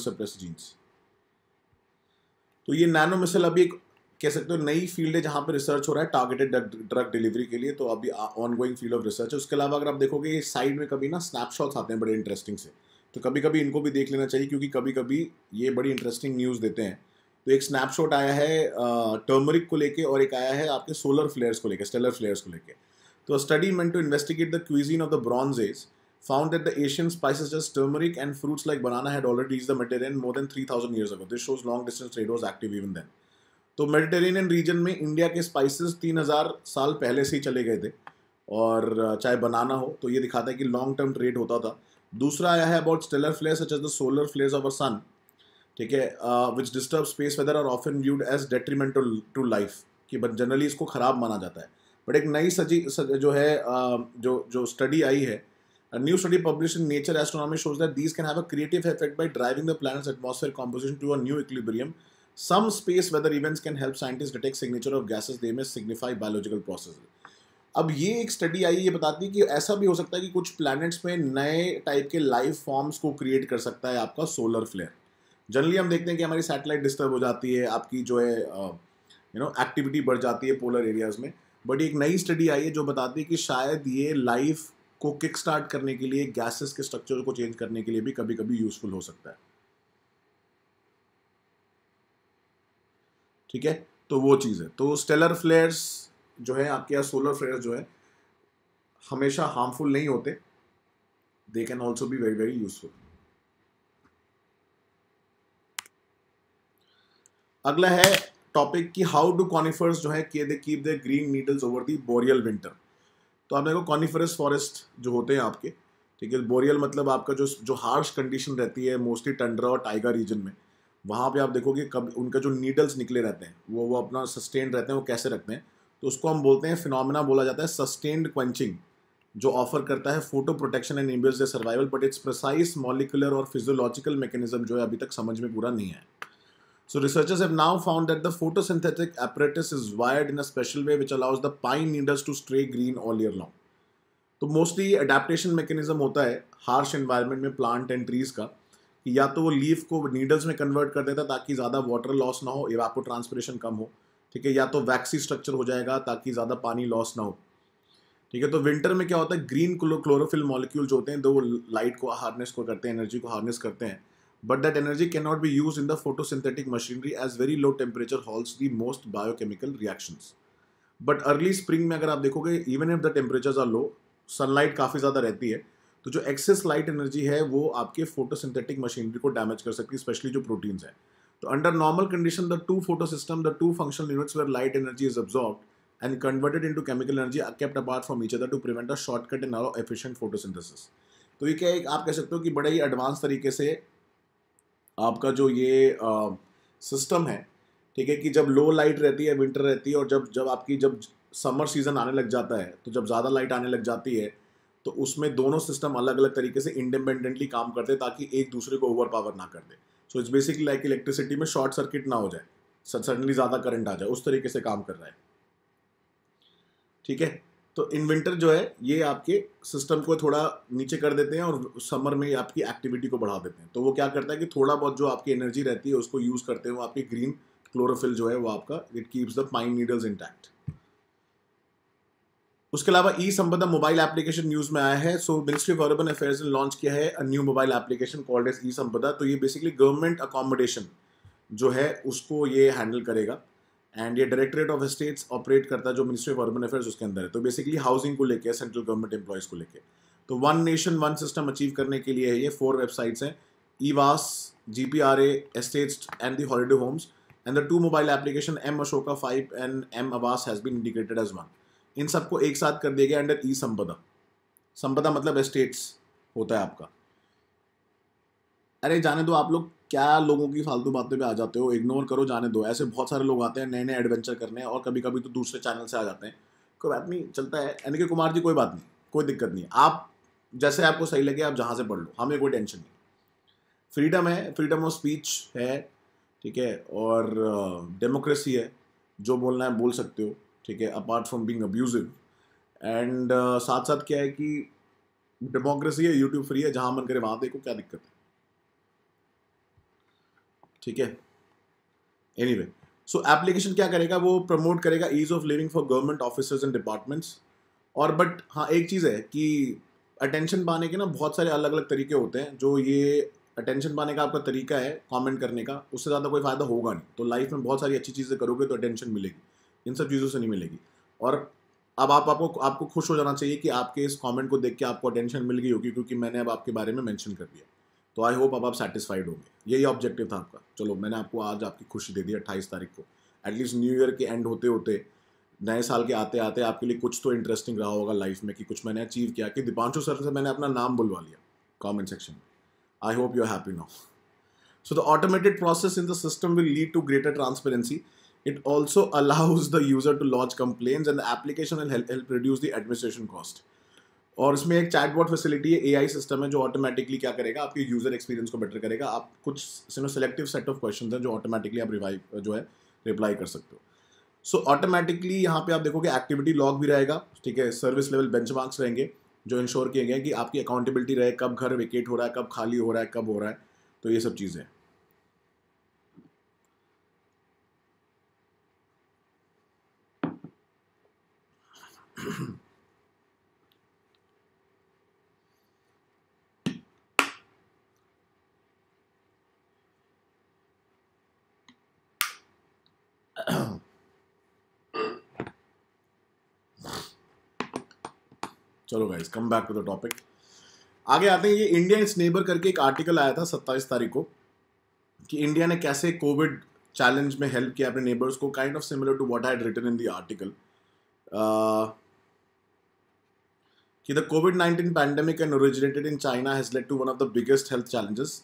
तो ये नैनो मिसल अभी एक कह सकते हो नई फील्ड है जहाँ पर रिसर्च हो रहा है टारगेटेड ड्रग डिलीवरी के लिए तो अभी ऑनगोइंग फील्ड ऑफ रिसर्च है उसके अलावा अगर आप देखोगे ये साइड में कभी ना स्नैपशॉट्स आते हैं बड़े इंटरेस्टिंग से तो कभी कभी इनको भी देख लेना चाहिए क्योंकि कभी कभी ये बड़ी इंटरेस्टिंग न्यूज़ देते हैं तो एक स्नैपशॉट आया है टर्मरिक को लेके और एक आया है आपके सोलर फ्लेयर्स को लेके स्टेलर फ्लेयर्स को लेके तो study meant to investigate the cuisine of the bronze age found that the Asian spices just turmeric and fruits like banana had already is the the more than three thousand years ago. This shows long distance trade was active even then. तो Mediterranean region में India के spices हजार साल पहले से ही चले गए थे और चाहे बनाना हो तो ये दिखाता है कि लॉन्ग टर्म ट्रेड होता था दूसरा आया है about stellar flare such as the solar flares of a sun ठीक है which disturb space weather are often viewed as detrimental to life कि बट जनरली इसको ख़राब माना जाता है बट एक नई सजी जो है uh, जो जो स्टडी आई है new study publish in Nature Astronomy shows that this can have a creative effect by driving the planets atmosphere composition to a new equilibrium some space weather events can help scientist detect signature of gases they may signify biological process अब ये एक study आई ये बताती है कि ऐसा भी हो सकता है कि कुछ प्लैनेट्स में नए टाइप के लाइफ फॉर्म्स को क्रिएट कर सकता है आपका सोलर फ्लेयर जनरली हम देखते हैं कि हमारी सैटेलाइट डिस्टर्ब हो जाती है आपकी जो है यू नो एक्टिविटी बढ़ जाती है पोलर एरियाज़ में बट एक नई स्टडी आई है जो बताती है कि शायद ये लाइफ को किक स्टार्ट करने के लिए गैसेस के स्ट्रक्चर को चेंज करने के लिए भी कभी कभी यूजफुल हो सकता है ठीक है तो वो चीज़ है तो स्टेलर फ्लेयर्स जो है आपके यहाँ सोलर फ्लेयर्स जो है हमेशा हार्मफुल नहीं होते they can also be very very useful अगला है टॉपिक कि हाउ डू कॉनिफर्स जो है के they keep the green needles over the boreal winter तो आप देखो कॉनिफरस फॉरेस्ट जो होते हैं आपके ठीक है बोरियल मतलब आपका जो जो हार्श कंडीशन रहती है मोस्टली टंडरा और टाइगर रीजन में वहाँ पे आप देखोगे कब उनका जो नीडल्स निकले रहते हैं वो वो अपना सस्टेन रहते हैं वो कैसे रखते हैं तो उसको हम बोलते हैं फिनोमिना बोला जाता है सस्टेन्ड क्वेंचिंग जो ऑफर करता है photo protection and enables survival but its precise molecular और फिजियोलॉजिकल मैकेनिज्म जो है अभी तक समझ में पूरा नहीं है So researchers have now found that the photosynthetic apparatus is wired in a special way which allows the pine needles to stay green all year long. तो mostly adaptation mechanism होता है harsh environment में plant and trees का कि या तो वो leaf को needles में convert कर देता है ताकि ज़्यादा water loss ना हो evapotranspiration कम हो ठीक है या तो waxy structure हो जाएगा ताकि ज़्यादा पानी loss ना हो ठीक है तो winter में क्या होता है green chlorophyll molecule जो होते हैं तो वो light को harness को करते हैं energy को harness करते हैं but that energy cannot be used in the photosynthetic machinery as very low temperature halts the most biochemical reactions. But early spring में अगर आप देखोगे even if the temperatures are low sunlight काफ़ी ज़्यादा रहती है तो जो एक्सेस लाइट एनर्जी है वो आपके फोटोसिंथेटिक मशीनरी को डैमेज कर सकती है स्पेशली जो प्रोटीन्स हैं तो under normal condition the two photo system the two functional units where light energy is absorbed and converted into chemical energy are kept apart from each other to prevent a shortcut and allow efficient photosynthesis तो ये क्या एक आप कह सकते हो कि बड़े ही एडवांस तरीके से आपका जो ये सिस्टम है ठीक है कि जब लो लाइट रहती है विंटर रहती है और जब जब आपकी जब समर सीज़न आने लग जाता है तो जब ज़्यादा लाइट आने लग जाती है तो उसमें दोनों सिस्टम अलग अलग तरीके से इंडिपेंडेंटली काम करते हैं ताकि एक दूसरे को ओवर पावर ना कर दे so its basically like electricity में शॉर्ट सर्किट ना हो जाए सडनली ज़्यादा करंट आ जाए उस तरीके से काम कर रहा है ठीक है तो इन्वेंटर जो है ये आपके सिस्टम को थोड़ा नीचे कर देते हैं और समर में आपकी एक्टिविटी को बढ़ा देते हैं तो वो क्या करता है कि थोड़ा बहुत जो आपकी एनर्जी रहती है उसको यूज़ करते हैं वो आपकी ग्रीन क्लोरोफिल जो है वो आपका it keeps the pine needles intact उसके अलावा ई संपदा मोबाइल एप्लीकेशन न्यूज में आया है so ministry of urban affairs ने लॉन्च किया है new mobile application called as e Sampada तो ये बेसिकली गवर्नमेंट अकोमोडेशन जो है उसको ये हैंडल करेगा एंड ये डायरेक्टरेट ऑफ स्टेट्स ऑपरेट करता है जो मिनिस्ट्री ऑफ अर्बन अफेयर्स उसके अंदर है तो बेसिकली हाउसिंग को लेकर सेंट्रल गवर्नमेंट एम्प्लॉयज़ को लेकर तो one nation one system achieve करने के लिए है ये फोर वेबसाइट्स हैं eAwas G P R A estates and the holiday homes and the two mobile application M Ashoka five and M Awas has been indicated as one इन सबको एक साथ कर दिया गया अंडर ई संपदा संपदा मतलब एस्टेट्स होता है आपका अरे जाने दो आप लोग क्या लोगों की फालतू बातें पे आ जाते हो इग्नोर करो जाने दो ऐसे बहुत सारे लोग आते हैं नए नए एडवेंचर करने और कभी कभी तो दूसरे चैनल से आ जाते हैं कोई बात नहीं चलता है एन के कुमार जी कोई बात नहीं कोई दिक्कत नहीं आप जैसे आपको सही लगे आप जहाँ से पढ़ लो हमें कोई टेंशन नहीं फ्रीडम है फ्रीडम ऑफ स्पीच है ठीक है और डेमोक्रेसी है जो बोलना है बोल सकते हो ठीक है apart from being abusive and साथ साथ क्या है कि डेमोक्रेसी है यूट्यूब फ्री है जहाँ मन करे वहाँ देखो क्या दिक्कत है ठीक है एनी वे सो एप्लीकेशन क्या करेगा वो प्रमोट करेगा ease of living for government officers and departments और बट हाँ एक चीज़ है कि अटेंशन पाने के ना बहुत सारे अलग अलग तरीके होते हैं जो ये अटेंशन पाने का आपका तरीका है कमेंट करने का उससे ज़्यादा कोई फ़ायदा होगा नहीं तो लाइफ में बहुत सारी अच्छी चीज़ें करोगे तो अटेंशन मिलेगी इन सब चीज़ों से नहीं मिलेगी और अब आप आपको आपको खुश हो जाना चाहिए कि आपके इस कमेंट को देख के आपको अटेंशन मिल गई होगी क्योंकि मैंने अब आपके बारे में मेंशन कर दिया तो आई होप अब आप सेटिस्फाइड होंगे यही ऑब्जेक्टिव था आपका चलो मैंने आपको आज आपकी खुशी दे दी अट्ठाईस तारीख को एटलीस्ट न्यू ईयर के एंड होते होते नए साल के आते आते आपके लिए कुछ तो इंटरेस्टिंग रहा होगा लाइफ में कि कुछ मैंने अचीव किया कि दीपांशु सर से मैंने अपना नाम बुलवा लिया कॉमेंट सेक्शन में I hope you happy now so the automated process in the system will lead to greater transparency it also allows the user to launch complain and the application will help, help reduce the और इसमें एक chatbot facility है ए system है जो automatically क्या करेगा आपके user experience को बेटर करेगा आप कुछ नो सेलेक्टिव सेट ऑफ क्वेश्चन हैं जो ऑटोमेटिकली आप रिवाइव जो है रिप्लाई कर सकते हो सो ऑटोमेटिकली यहाँ पे आप देखोगे एक्टिविटी लॉग भी रहेगा ठीक है सर्विस लेवल बेंच रहेंगे जो इंश्योर किए गए कि आपकी अकाउंटेबिलिटी रहे कब घर वेकेट हो रहा है कब खाली हो रहा है कब हो रहा है तो ये सब चीज़ें हैं चलो guys come back to the topic आगे आते हैं ये इंडिया इस नेबर करके एक आर्टिकल आया था सत्ताईस तारीख को कि इंडिया ने कैसे कोविड चैलेंज में हेल्प किया अपने नेबर्स को kind of similar to what I written in the article कि the covid nineteen pandemic and originated in China has led to one of the biggest health challenges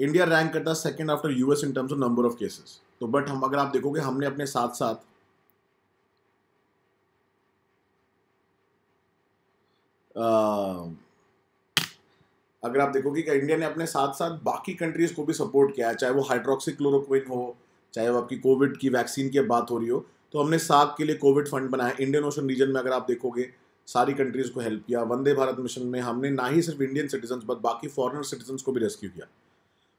India rank करता second after US in terms of number of cases तो but हम अगर आप देखोगे हमने अपने साथ साथ अगर आप देखोगे कि इंडिया ने अपने साथ साथ बाकी कंट्रीज़ को भी सपोर्ट किया है चाहे वो हाइड्रोक्सीक्लोरोक्विन हो चाहे वो आपकी कोविड की वैक्सीन की बात हो रही हो तो हमने साग के लिए कोविड फंड बनाया इंडियन ओशन रीजन में अगर आप देखोगे सारी कंट्रीज़ को हेल्प किया वंदे भारत मिशन में हमने ना ही सिर्फ इंडियन सिटीजन बट बाकी फॉरनर सिटीजन को भी रेस्क्यू किया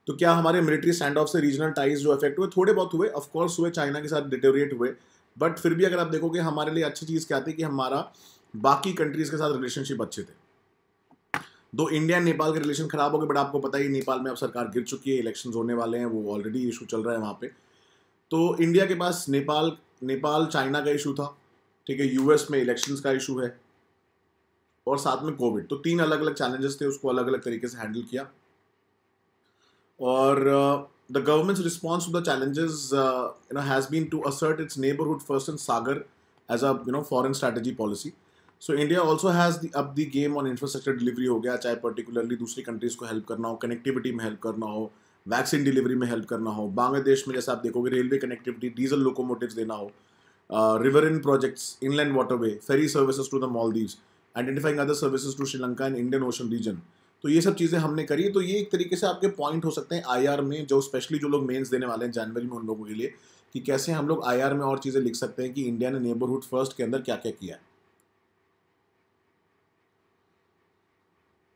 तो क्या हमारे मिलिट्री स्टैंड ऑफ से रीजनल टाइज जो इफेक्ट हुए थोड़े बहुत हुए ऑफकोर्स हुए चाइना के साथ डिटेरिएट हुए बट फिर भी अगर आप देखोगे हमारे लिए अच्छी चीज़ क्या थी कि हमारा बाकी कंट्रीज़ के साथ रिलेशनशिप अच्छे थे दो इंडिया एंड नेपाल के रिलेशन खराब हो गए बट आपको पता ही नेपाल में अब सरकार गिर चुकी है इलेक्शन होने वाले हैं वो ऑलरेडी इशू चल रहा है वहाँ पे तो इंडिया के पास नेपाल नेपाल चाइना का इशू था ठीक है यूएस में इलेक्शंस का इशू है और साथ में कोविड तो तीन अलग अलग चैलेंजेस थे उसको अलग अलग तरीके से हैंडल किया or uh, the government's response to the challenges uh, you know has been to assert its neighborhood first in sagar as a you know foreign strategy policy so india also has the up the game on infrastructure delivery ho gaya chahe particularly dusri countries ko help karna ho connectivity mein help karna ho vaccine delivery mein help karna ho bangladesh mein jaisa aap dekhoge railway connectivity diesel locomotives dena ho uh, riverine projects inland waterway ferry services to the maldives identifying other services to sri lanka and indian ocean region तो ये सब चीज़ें हमने करी तो ये एक तरीके से आपके पॉइंट हो सकते हैं आईआर में जो स्पेशली जो लोग मेंस देने वाले हैं जनवरी में उन लोगों के लिए कि कैसे हम लोग आईआर में और चीज़ें लिख सकते हैं कि इंडिया ने नेबरहुड फर्स्ट के अंदर क्या क्या किया है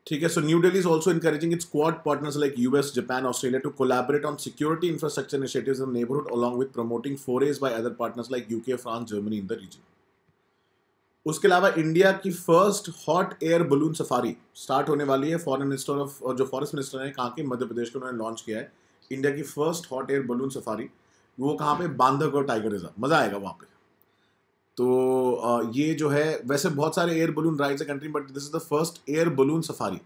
ठीक है so New Delhi is also encouraging its Quad partners like US Japan Australia to collaborate on security infrastructure initiatives in neighbourhood along with promoting forays by other partners like UK France Germany in the region उसके अलावा India की first hot air balloon safari start होने वाली है foreign minister of जो forest minister हैं कहाँ के मध्य प्रदेश के उन्होंने लॉन्च किया है इंडिया की first hot air balloon safari वो कहाँ पे बांधवगढ़ टाइगर रिजर्व मज़ा आएगा वहाँ पे तो ये जो है वैसे बहुत सारे एयर बलून राइड्स है country but this is the first air balloon safari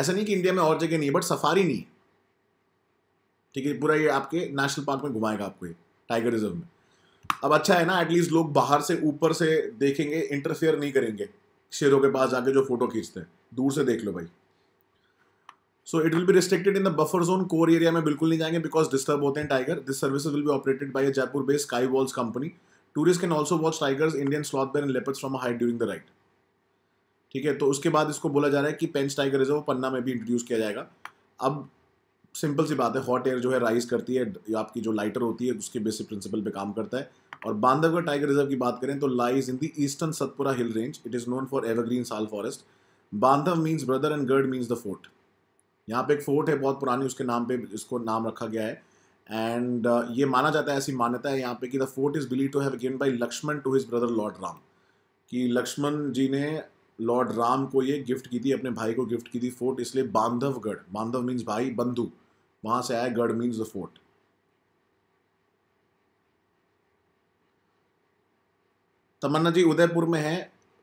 ऐसा नहीं कि इंडिया में और जगह नहीं है बट सफारी नहीं है ठीक है पूरा ये आपके नेशनल पार्क में घुमाएगा आपको ये टाइगर रिजर्व में अब अच्छा है ना एटलीस्ट लोग बाहर से ऊपर से देखेंगे इंटरफेयर नहीं करेंगे शेरों के पास जाके जो फोटो खींचते हैं दूर से देख लो भाई so it will be restricted in the buffer zone core area में बिल्कुल नहीं जाएंगे बिकॉज डिस्टर्ब होते हैं tiger this service will be operated by a Jaipur based Sky Waltz company tourist can also watch tigers Indian sloth bear and leopards from height during the ride ठीक है तो उसके बाद इसको बोला जा रहा है कि पेंच टाइगर रिजर्व पन्ना में भी इंट्रोड्यूस किया जाएगा अब सिंपल सी बात है हॉट एयर जो है राइज करती है आपकी जो लाइटर होती है उसके बेसिक प्रिंसिपल पे काम करता है और बांधवगढ़ टाइगर रिजर्व की बात करें तो lies in the eastern Satpura hill range it is known for evergreen sal forest Bandhav means brother and garh means the fort यहाँ पे एक फोर्ट है बहुत पुरानी उसके नाम पे इसको नाम रखा गया है एंड uh, ये माना जाता है ऐसी मान्यता है यहाँ पे कि the fort is believe to have given by Lakshman to his brother lord Ram कि लक्ष्मण जी ने लॉर्ड राम को ये गिफ्ट की थी अपने भाई को गिफ्ट की थी फोर्ट इसलिए बांधवगढ़ बांधव मीन्स भाई बंधु वहाँ से आया garh means the fort Tamanna ji Udaipur में है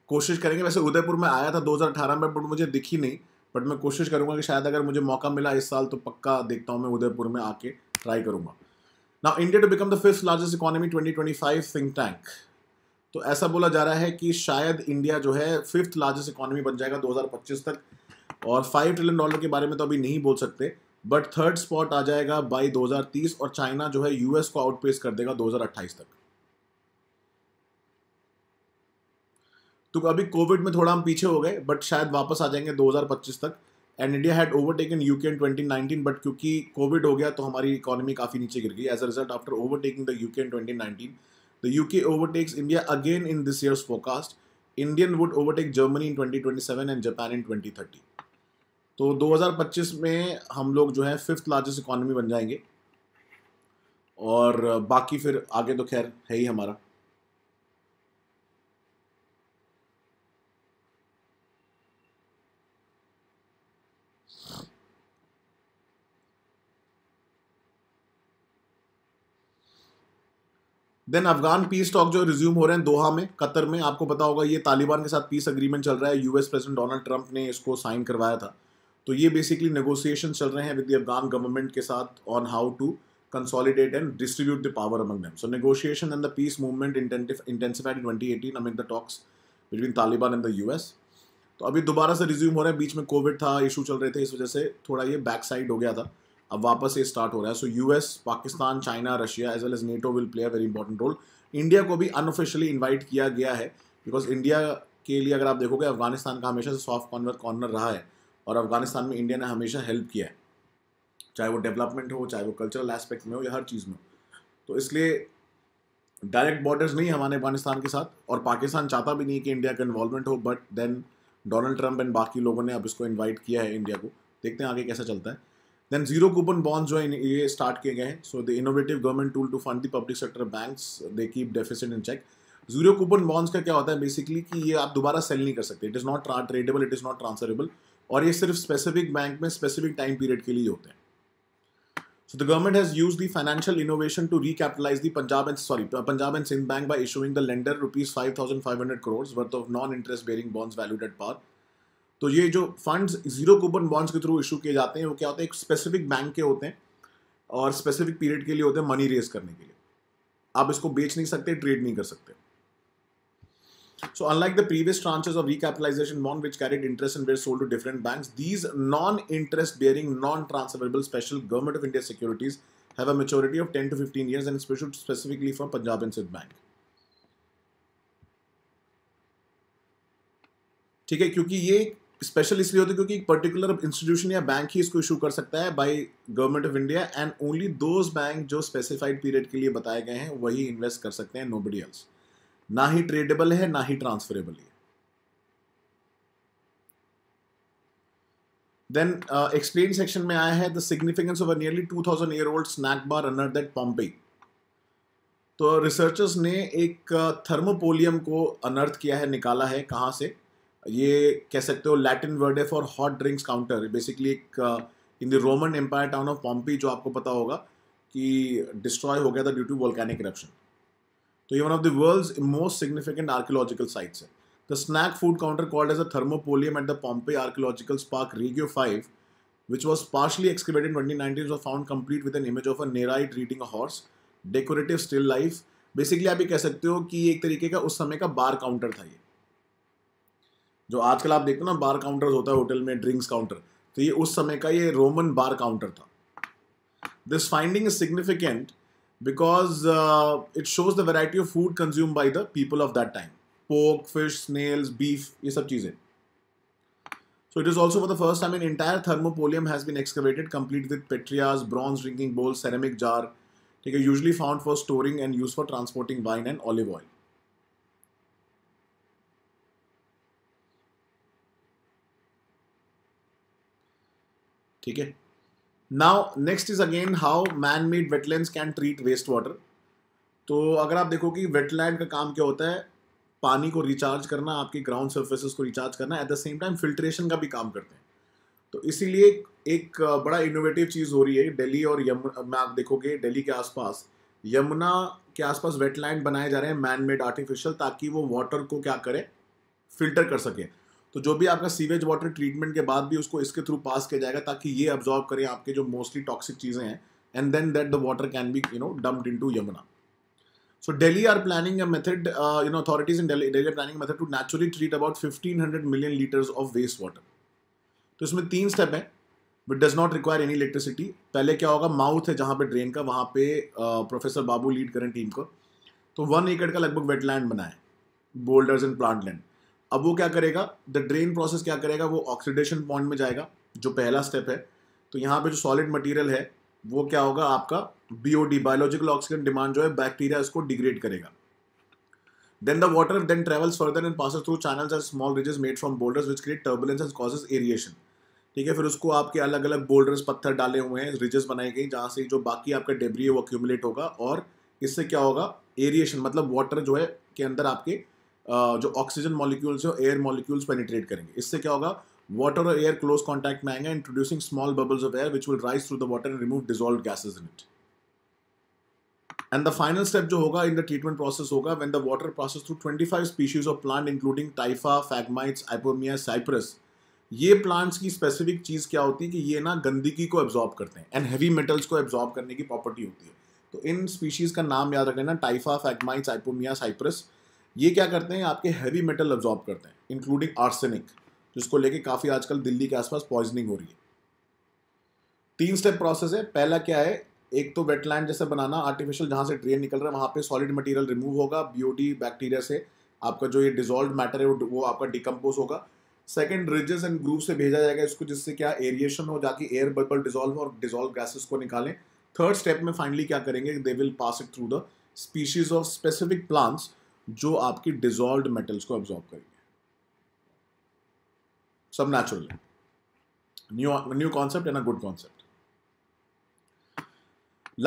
कोशिश करेंगे वैसे उदयपुर में आया था 2018 में बट मुझे दिखी नहीं बट मैं कोशिश करूंगा कि शायद अगर मुझे मौका मिला इस साल तो पक्का देखता हूँ मैं उदयपुर में आके ट्राई करूंगा ना India to become the fifth largest economy 2025 think tank तो ऐसा बोला जा रहा है कि शायद इंडिया जो है फिफ्थ लार्जेस्ट इकोनॉमी बन जाएगा 2025 तक और फाइव ट्रिलियन डॉलर के बारे में तो अभी नहीं बोल सकते बट थर्ड स्पॉट आ जाएगा बाई 2030 और चाइना जो है यूएस को आउटपेस कर देगा 2028 तक तो अभी कोविड में थोड़ा हम पीछे हो गए बट शायद वापस आ जाएंगे 2025 तक and India had overtaken U K in twenty nineteen but क्योंकि कोविड हो गया तो हमारी इकोनॉमी काफ़ी नीचे गिर गई as a result after overtaking the U K in twenty nineteen the U K overtakes India again in this years forecast Indian would overtake Germany in twenty twenty seven and Japan in twenty thirty तो 2025 में हम लोग जो है fifth largest economy बन जाएंगे और बाकी फिर आगे तो खैर है ही हमारा देन अफगान पीस टॉक जो रिज्यूम हो रहे हैं दोहा में कतर में आपको पता होगा ये तालिबान के साथ पीस अग्रीमेंट चल रहा है यूएस प्रेसिडेंट डोनाल्ड ट्रंप ने इसको साइन करवाया था तो ये बेसिकली नेगोशिएशन चल रहे हैं विद द अफगान गवर्नमेंट के साथ on how to consolidate and distribute the power among them so negotiation and the peace movement intensified twenty eighteen among the talks between Taliban and the US. तो अभी दोबारा से resume हो रहा है बीच में कोविड था इशू चल रहे थे इस वजह से थोड़ा ये बैक साइड हो गया था अब वापस ये स्टार्ट हो रहा है so US Pakistan China Russia as well as NATO will play a very important role India को भी अनऑफिशियली इन्वाइट किया गया है बिकॉज इंडिया के लिए अगर आप देखोगे अफगानिस्तान का हमेशा से सॉफ्ट कॉर्नर कॉर्नर रहा है और अफगानिस्तान में इंडिया ने हमेशा हेल्प किया है चाहे वो डेवलपमेंट हो चाहे वो कल्चरल एस्पेक्ट में हो या हर चीज़ में तो इसलिए डायरेक्ट बॉर्डर्स नहीं हमारे अफगानिस्तान के साथ और पाकिस्तान चाहता भी नहीं कि इंडिया का इन्वॉल्वमेंट हो but then Donald Trump and बाकी लोगों ने अब इसको इन्वाइट किया है इंडिया को देखते हैं आगे कैसा चलता है देन जीरो कूपन bonds जो ये स्टार्ट किए गए हैं so the innovative government tool to fund the public sector banks they keep deficit in check zero coupon bonds का क्या होता है बेसिकली कि ये आप दोबारा सेल नहीं कर सकते it is not tradable it is not transferable और ये सिर्फ स्पेसिफिक बैंक में स्पेसिफिक टाइम पीरियड के लिए होते हैं so the government has use the financial innovation to recapitalise the Punjab and sorry Punjab and Sindh bank by issuing the lender rupees five thousand five hundred crore worth of non interest bearing bonds valued at par तो ये जो funds zero coupon bonds के through issue किए जाते हैं वो क्या होते हैं एक स्पेसिफिक बैंक के होते हैं और स्पेसिफिक पीरियड के लिए होते हैं मनी रेज करने के लिए आप इसको बेच नहीं सकते ट्रेड नहीं कर सकते so unlike the previous tranches of recapitalisation bond which carried interest and were sold to different bank these non interest bearing non transferable special government of India securities have maturity of ten to fifteen year and special specifically for Punjab and Sindh bank ठीक है क्योंकि ये special इसलिए होते है क्योंकि एक particular institution या बैंक ही इसको इशू कर सकता है by government of India and only those bank जो स्पेसिफाइड पीरियड के लिए बताए गए हैं वही इन्वेस्ट कर सकते हैं नो एल्स ना ही ट्रेडेबल है ना ही ट्रांसफरेबल है देन एक्सप्लेन सेक्शन में आया है the significance of a nearly two thousand year old snack bar runner that Pompeii तो रिसर्चर्स ने एक थर्मोपोलियम uh, को अनर्थ किया है निकाला है कहाँ से ये कह सकते हो लैटिन वर्ड है for hot drinks counter basically एक in the Roman empire town of Pompeii जो आपको पता होगा कि डिस्ट्रॉय हो गया था ड्यू टू वॉल्केनिक इरप्शन तो ये one of the world most significant archaeological sites है the snack food counter called as a thermopolium at the Pompeii archaeological park Regio five which was partially excavated twenty 2019 was found complete with an image of a Nereid reading a horse decorative still life basically आप ये कह सकते हो कि एक तरीके का उस समय का बार काउंटर था ये जो आजकल आप देखते हो ना बार काउंटर होता है होटल में ड्रिंक्स काउंटर तो ये उस समय का ये रोमन बार काउंटर था this finding is significant because it shows the variety of food consume by the people of that time pork fish snails beef ये सब चीज़ें so it is also for the first time in entire thermopolium has been excavated complete with paterae bronze drinking bowls, ceramic jar ठीक है usually found for storing and use for transporting wine and olive oil ठीक है now next is again how man made wetland can treat waste water तो अगर आप देखो कि wetland का काम क्या होता है पानी को रिचार्ज करना आपके ग्राउंड सर्फेसिस को रिचार्ज करना at the same time filtration का भी काम करते हैं तो इसीलिए एक बड़ा इनोवेटिव चीज़ हो रही है दिल्ली और यमुना आप देखोगे दिल्ली के आसपास यमुना के आसपास वेटलैंड बनाए जा रहे हैं मैन मेड आर्टिफिशियल ताकि वो वाटर को क्या करें फिल्टर कर सकें तो जो भी आपका सीवेज वाटर ट्रीटमेंट के बाद भी उसको इसके थ्रू पास किया जाएगा ताकि ये अब्जॉर्व करें आपके जो मोस्टली टॉक्सिक चीज़ें हैं and then that the water can be you know dumped into Yamuna so Delhi are planning a method, uh, you know, authorities in Delhi, Delhi are planning a method to naturally treat about 1500 million तो इसमें तीन step हैं but does not require any electricity पहले क्या होगा mouth है जहाँ पे ड्रेन का वहाँ पे प्रोफेसर uh, बाबू लीड करें टीम को तो वन एकड़ का लगभग वेटलैंड बनाए बोल्डर्स एंड प्लांट लैंड अब वो क्या करेगा द ड्रेन प्रोसेस क्या करेगा वो ऑक्सीडेशन पॉइंट में जाएगा जो पहला स्टेप है तो यहाँ पे जो सॉलिड मटेरियल है वो क्या होगा आपका बीओडी बायोलॉजिकल ऑक्सीजन डिमांड जो है बैक्टीरिया इसको डिग्रेड करेगा then the water then travels further and pass through channel small ridges made from boulders which create turbulence and causes aeration ठीक है फिर उसको आपके अलग अलग बोल्डर्स पत्थर डाले हुए हैं रिजेस बनाई गई जहाँ से जो बाकी आपका डेबरी है वो अक्यूमुलेट होगा और इससे क्या होगा एरिएशन मतलब वाटर जो है के अंदर आपके जो ऑक्सीजन मॉलिक्यूल्स है एयर मॉलिक्यूल्स पेनिट्रेट करेंगे इससे क्या होगा वाटर और एयर क्लोज कॉन्टैक्ट में आएंगे introducing small bubbles of air which will rise through the water and remove dissolve gases in it and the final step जो होगा इन द ट्रीटमेंट प्रोसेस होगा when the water process through five species of plant including typha phragmites ipomoea cyperus ये plants की specific चीज़ क्या होती है कि ये ना गंदगी को एब्जॉर्ब करते हैं एंड हैवी मेटल्स को एब्जॉर्ब करने की प्रॉपर्टी होती है तो इन स्पीशीज़ का नाम याद रखना टाइफा फैगमाइट्स आइपोमिया साइप्रस ये क्या करते हैं आपके हैवी मेटल ऑब्जॉर्ब करते हैं इंक्लूडिंग आर्सेनिक जिसको लेके काफ़ी आजकल दिल्ली के आसपास पॉइजनिंग हो रही है तीन स्टेप प्रोसेस है पहला क्या है एक तो वेटलैंड जैसे बनाना आर्टिफिशियल जहाँ से ट्रेन निकल रहा है वहाँ पे सॉलिड मटेरियल रिमूव होगा बीओटी बैक्टीरिया से आपका जो ये डिजोल्व मैटर है वो, आपका डिकम्पोज होगा सेकेंड रिजेस एंड ग्रूव से भेजा जाएगा इसको जिससे क्या एरिएशन हो जाकि एयर बबल डिजोल्व और डिजोल्व गैसेस को निकालें थर्ड स्टेप में फाइनली क्या करेंगे they will pass it through the species of specific plants जो आपकी डिजॉल्व मेटल्स को एब्जॉर्ब करेंगे सब नेचुरल है new new concept and a good concept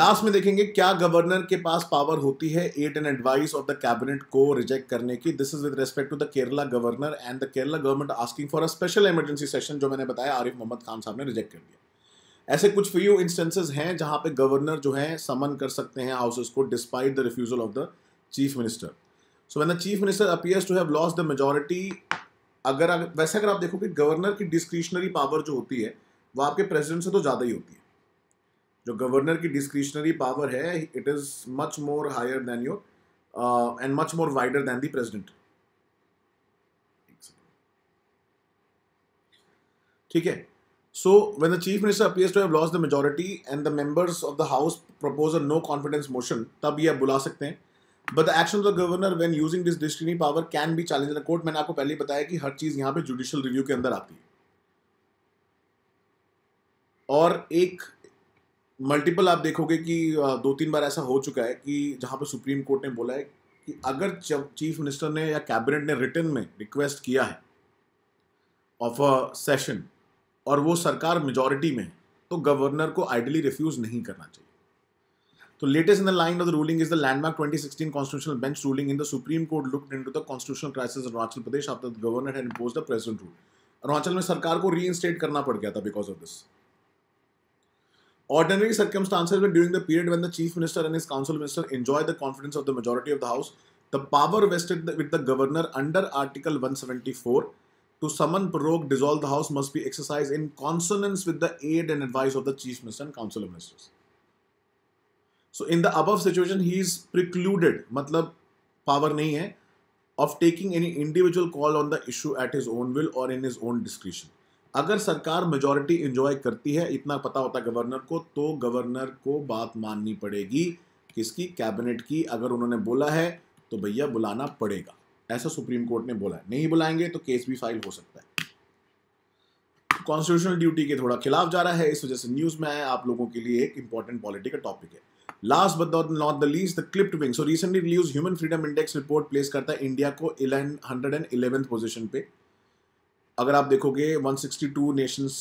last में देखेंगे क्या गवर्नर के पास पावर होती है aid and advice of the cabinet को रिजेक्ट करने की this is with respect to the Kerala governor and the Kerala government asking for a special emergency session जो मैंने बताया आरिफ मोहम्मद खान साहब ने रिजेक्ट कर दिया ऐसे कुछ फ्यू इंस्टेंसेज हैं जहां पे गवर्नर जो है समन कर सकते हैं हाउसेस को despite the refusal of the chief minister so when the chief minister appears to have loss the majority अगर वैसे अगर आप देखो कि गवर्नर की डिस्क्रिशनरी पावर जो होती है वो आपके प्रेसिडेंट से तो ज़्यादा ही होती है जो गवर्नर की डिस्क्रिशनरी पावर है it is much more higher than your and much more wider than the president ठीक है so when the chief minister appears to have loss the majority and the members of the house propose a no confidence motion तब ये आप बुला सकते हैं but the action of the governor when using this destiny power can be challenge court मैंने आपको पहले बताया कि हर चीज यहाँ पे जुडिशियल रिव्यू के अंदर आती है और एक मल्टीपल आप देखोगे कि दो तीन बार ऐसा हो चुका है कि जहां पे सुप्रीम कोर्ट ने बोला है कि अगर चीफ मिनिस्टर ने या कैबिनेट ने रिटर्न में रिक्वेस्ट किया है ऑफ अ सेशन और वो सरकार मेजोरिटी में है तो गवर्नर को आइडली रिफ्यूज़ नहीं करना चाहिए So latest in the line of the ruling is the landmark 2016 constitutional bench ruling in the Supreme Court looked into the constitutional crisis in Arunachal Pradesh after the governor had imposed a present rule. Arunachal में sarkar को reinstate. करना पड़ गया था Ordinary circumstances were during the period when the chief minister and his council minister enjoy the confidence of the majority of the house. The power vested with the governor under Article 174 to summon, prorogue, dissolve the house must be exercised in consonance with the aid and advice of the chief minister and council ministers. So in the above situation he is precluded मतलब power नहीं है of taking any individual call on the issue at his own will or in his own description अगर सरकार majority enjoy करती है इतना पता होता गवर्नर को तो गवर्नर को बात माननी पड़ेगी किसकी कैबिनेट की अगर उन्होंने बोला है तो भैया बुलाना पड़ेगा ऐसा सुप्रीम कोर्ट ने बोला है नहीं बुलाएंगे तो केस भी फाइल हो सकता है कॉन्स्टिट्यूशनल ड्यूटी के थोड़ा खिलाफ जा रहा है इस वजह से न्यूज़ में आया आप लोगों के लिए एक इंपॉर्टेंट पॉलिटिकल टॉपिक है last but not the least the clipped wing so recently release human freedom index report place करता है इंडिया को हंड्रेड एंड इलेवेंथ पोजिशन पे अगर आप देखोगे 162 नेशंस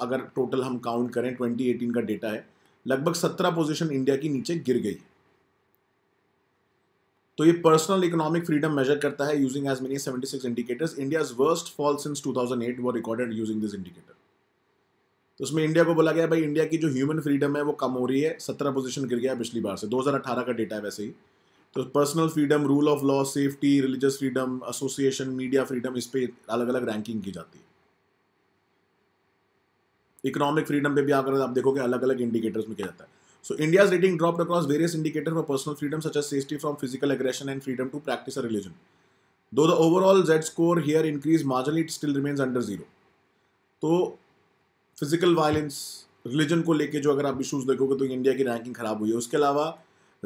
अगर टोटल हम काउंट करें 2018 का डेटा है लगभग 17 पोजीशन इंडिया की नीचे गिर गई तो ये पर्सनल इकोनॉमिक फ्रीडम मेजर करता है using as many 76 indicators is worst fall since 2008 were recorded using this indicator तो उसमें इंडिया को बोला गया भाई इंडिया की जो ह्यूमन फ्रीडम है वो कम हो रही है सत्रह पोजिशन गिर गया पिछली बार से दो का डेटा है वैसे ही तो personal freedom rule of law safety religious freedom association media freedom इस पर अलग अलग रैंकिंग की जाती है इकोनॉमिक फ्रीडम पे भी आकर आप देखोगे अलग अलग इंडिकेटर्स में किया जाता है so India rating drop across various indicator for personal freedom such as safety from physical aggression and freedom to practise a religion though the overall Z score here increase marginal it still remains under zero तो physical violence religion को लेके जो अगर आप issues देखोगे तो India की ranking खराब हुई है उसके अलावा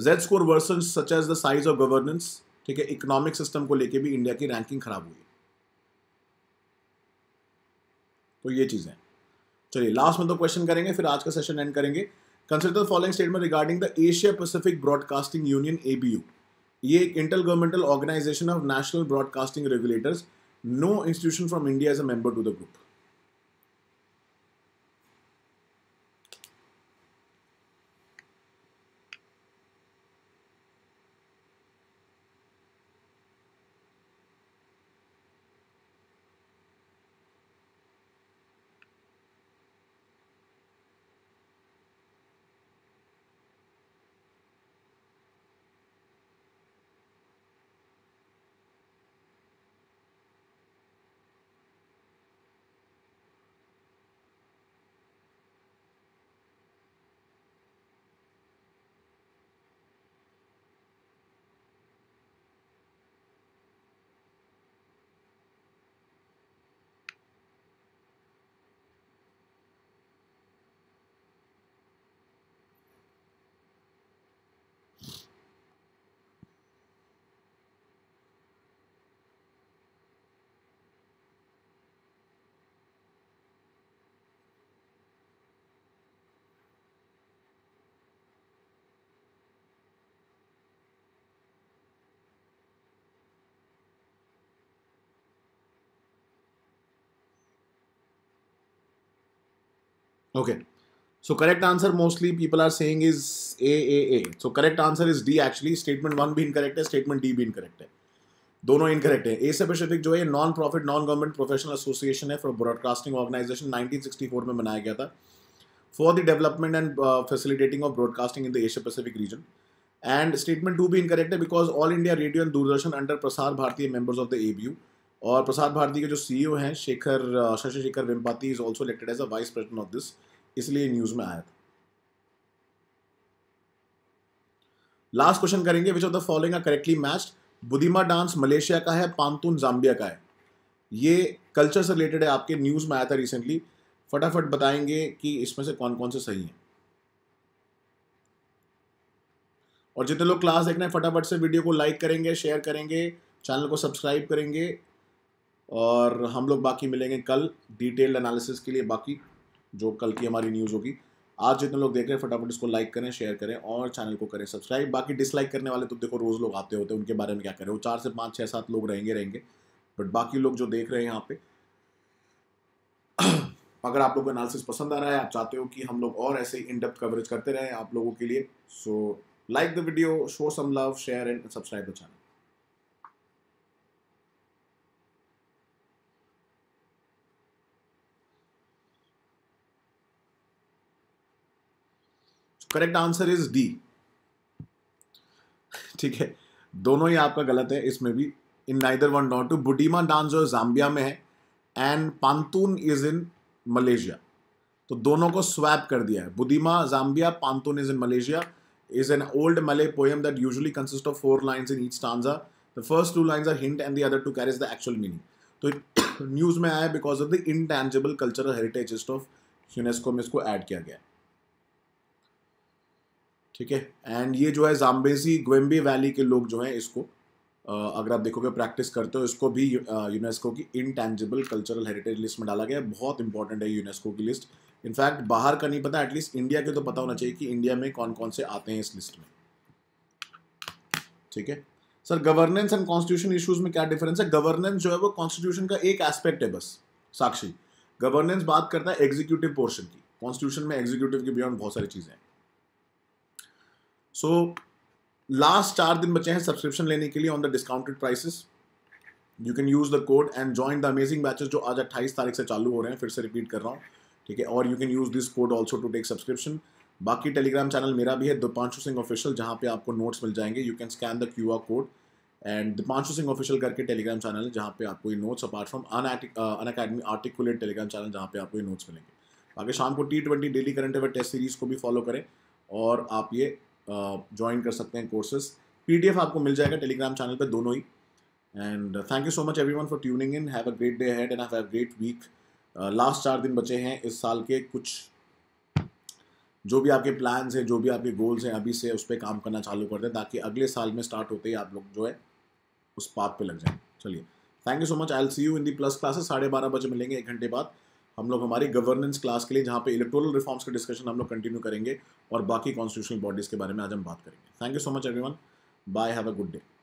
Z score version such as the size of governance ठीक है इकोनॉमिक सिस्टम को लेके भी इंडिया की रैंकिंग खराब हुई है तो ये चीज़ें चलिए लास्ट में तो क्वेश्चन करेंगे फिर आज का सेशन एंड करेंगे consider following statement regarding the Asia Pacific broadcasting union ABU ये एक inter governmental organisation of national broadcasting regulators no institution from India as a member to the group okay so correct answer mostly people are saying is A A A. So correct answer is D actually. Statement one भी incorrect है, statement D भी incorrect है. दोनों incorrect है एसा Pacific जो है non profit non government professional association है फॉर ब्रॉडकास्टिंग ऑर्गेनाइजेशन 1964 में बनाया गया था for the development and facilitating of broadcasting in the Asia Pacific region and statement two भी इनकरेक्ट है because all India radio and Doordarshan under Prasar Bharati members of the ABU और प्रसाद भारती के जो सी e हैं Shekhar Shashi Shekhar Vempati is also elected as a vice president of this इसलिए news में आया था लास्ट क्वेश्चन करेंगे which of the following are correctly matched बुदिमा डांस मलेशिया का है पानतून जाम्बिया का है ये कल्चर से रिलेटेड है आपके न्यूज़ में आया था रिसेंटली फटाफट बताएंगे कि इसमें से कौन कौन से सही हैं और जितने लोग क्लास देख रहे हैं फटाफट से वीडियो को लाइक करेंगे शेयर करेंगे चैनल को सब्सक्राइब करेंगे और हम लोग बाकी मिलेंगे कल डिटेल्ड एनालिसिस के लिए बाकी जो कल की हमारी न्यूज़ होगी आज जितने लोग देख रहे हैं फटाफट इसको लाइक करें शेयर करें और चैनल को करें सब्सक्राइब बाकी डिसलाइक करने वाले तो देखो रोज़ लोग आते होते हैं उनके बारे में क्या करें वो चार से पाँच छः सात लोग रहेंगे रहेंगे बट बाकी लोग जो देख रहे हैं यहाँ पे अगर आप लोग को एनालिसिस पसंद आ रहा है आप चाहते हो कि हम लोग और ऐसे ही इन डेप्थ कवरेज करते रहें आप लोगों के लिए so like the video show some love share and subscribe the channel correct answer is D ठीक है दोनों ही आपका गलत है इसमें भी in neither one not two Budima dance जो जाम्बिया में है and pantun is in Malaysia तो दोनों को स्वैप कर दिया है Budima Zambia pantun is in Malaysia is an old Malay poem that usually consist of four lines in each stanza the first two lines are hint and the other two carries the actual meaning तो news में आया because of the intangible cultural heritage of UNESCO में इसको add किया गया है ठीक है एंड ये जो है जाम्बेजी ग्वेम्बे वैली के लोग जो हैं इसको अगर आप देखोगे प्रैक्टिस करते हो इसको भी यूनेस्को की इनटैंजिबल कल्चरल हेरिटेज लिस्ट में डाला गया बहुत इंपॉर्टेंट है यूनेस्को की लिस्ट इनफैक्ट बाहर का नहीं पता एटलीस्ट इंडिया के तो पता होना चाहिए कि इंडिया में कौन कौन से आते हैं इस लिस्ट में ठीक है sir governance and constitution issues में क्या डिफरेंस है गवर्नेंस जो है वो कॉन्स्टिट्यूशन का एक एस्पेक्ट है बस साक्षी गवर्नेंस बात करता है एग्जीक्यूटिव पोर्शन की कॉन्स्टिट्यूशन में एग्जीक्यूटिव के बियॉन्ड बहुत सारी चीज़ें हैं सो लास्ट चार दिन बचे हैं सब्सक्रिप्शन लेने के लिए on the discounted prices you can use the code and join the amazing batches जो आज 28 तारीख से चालू हो रहे हैं फिर से रिपीट कर रहा हूँ ठीक है और you can use this code also to take subscription बाकी टेलीग्राम चैनल मेरा भी है दीपांशु सिंह ऑफिशियल जहाँ पे आपको नोट्स मिल जाएंगे you can scan the Q R code and Deepanshu Singh official करके टेलीग्राम चैनल है जहाँ पे आपको ये notes apart from Unacademy articulate Telegram channel जहाँ पे आपको ये नोट्स मिलेंगे बाकी शाम को T twenty daily current affair test series को भी फॉलो करें और आप ये ज्वाइन कर सकते हैं कोर्सेज पीडीएफ आपको मिल जाएगा टेलीग्राम चैनल पर दोनों ही and thank you so much everyone for tuning in have a great day ahead and have a great week last चार दिन बचे हैं इस साल के कुछ जो भी आपके प्लान्स हैं जो भी आपके गोल्स हैं अभी से उस पर काम करना चालू कर दें ताकि अगले साल में स्टार्ट होते ही आप लोग जो है उस पाप पे लग जाए चलिए thank you so much I'll see you in the plus classes साढ़े बारह बजे मिलेंगे एक घंटे बाद हम लोग हमारी गवर्नेंस क्लास के लिए जहाँ पे इलेक्टोरल रिफॉर्म्स का डिस्कशन हम लोग कंटिन्यू करेंगे और बाकी कॉन्स्टिट्यूशनल बॉडीज़ के बारे में आज हम बात करेंगे thank you so much everyone bye have a good day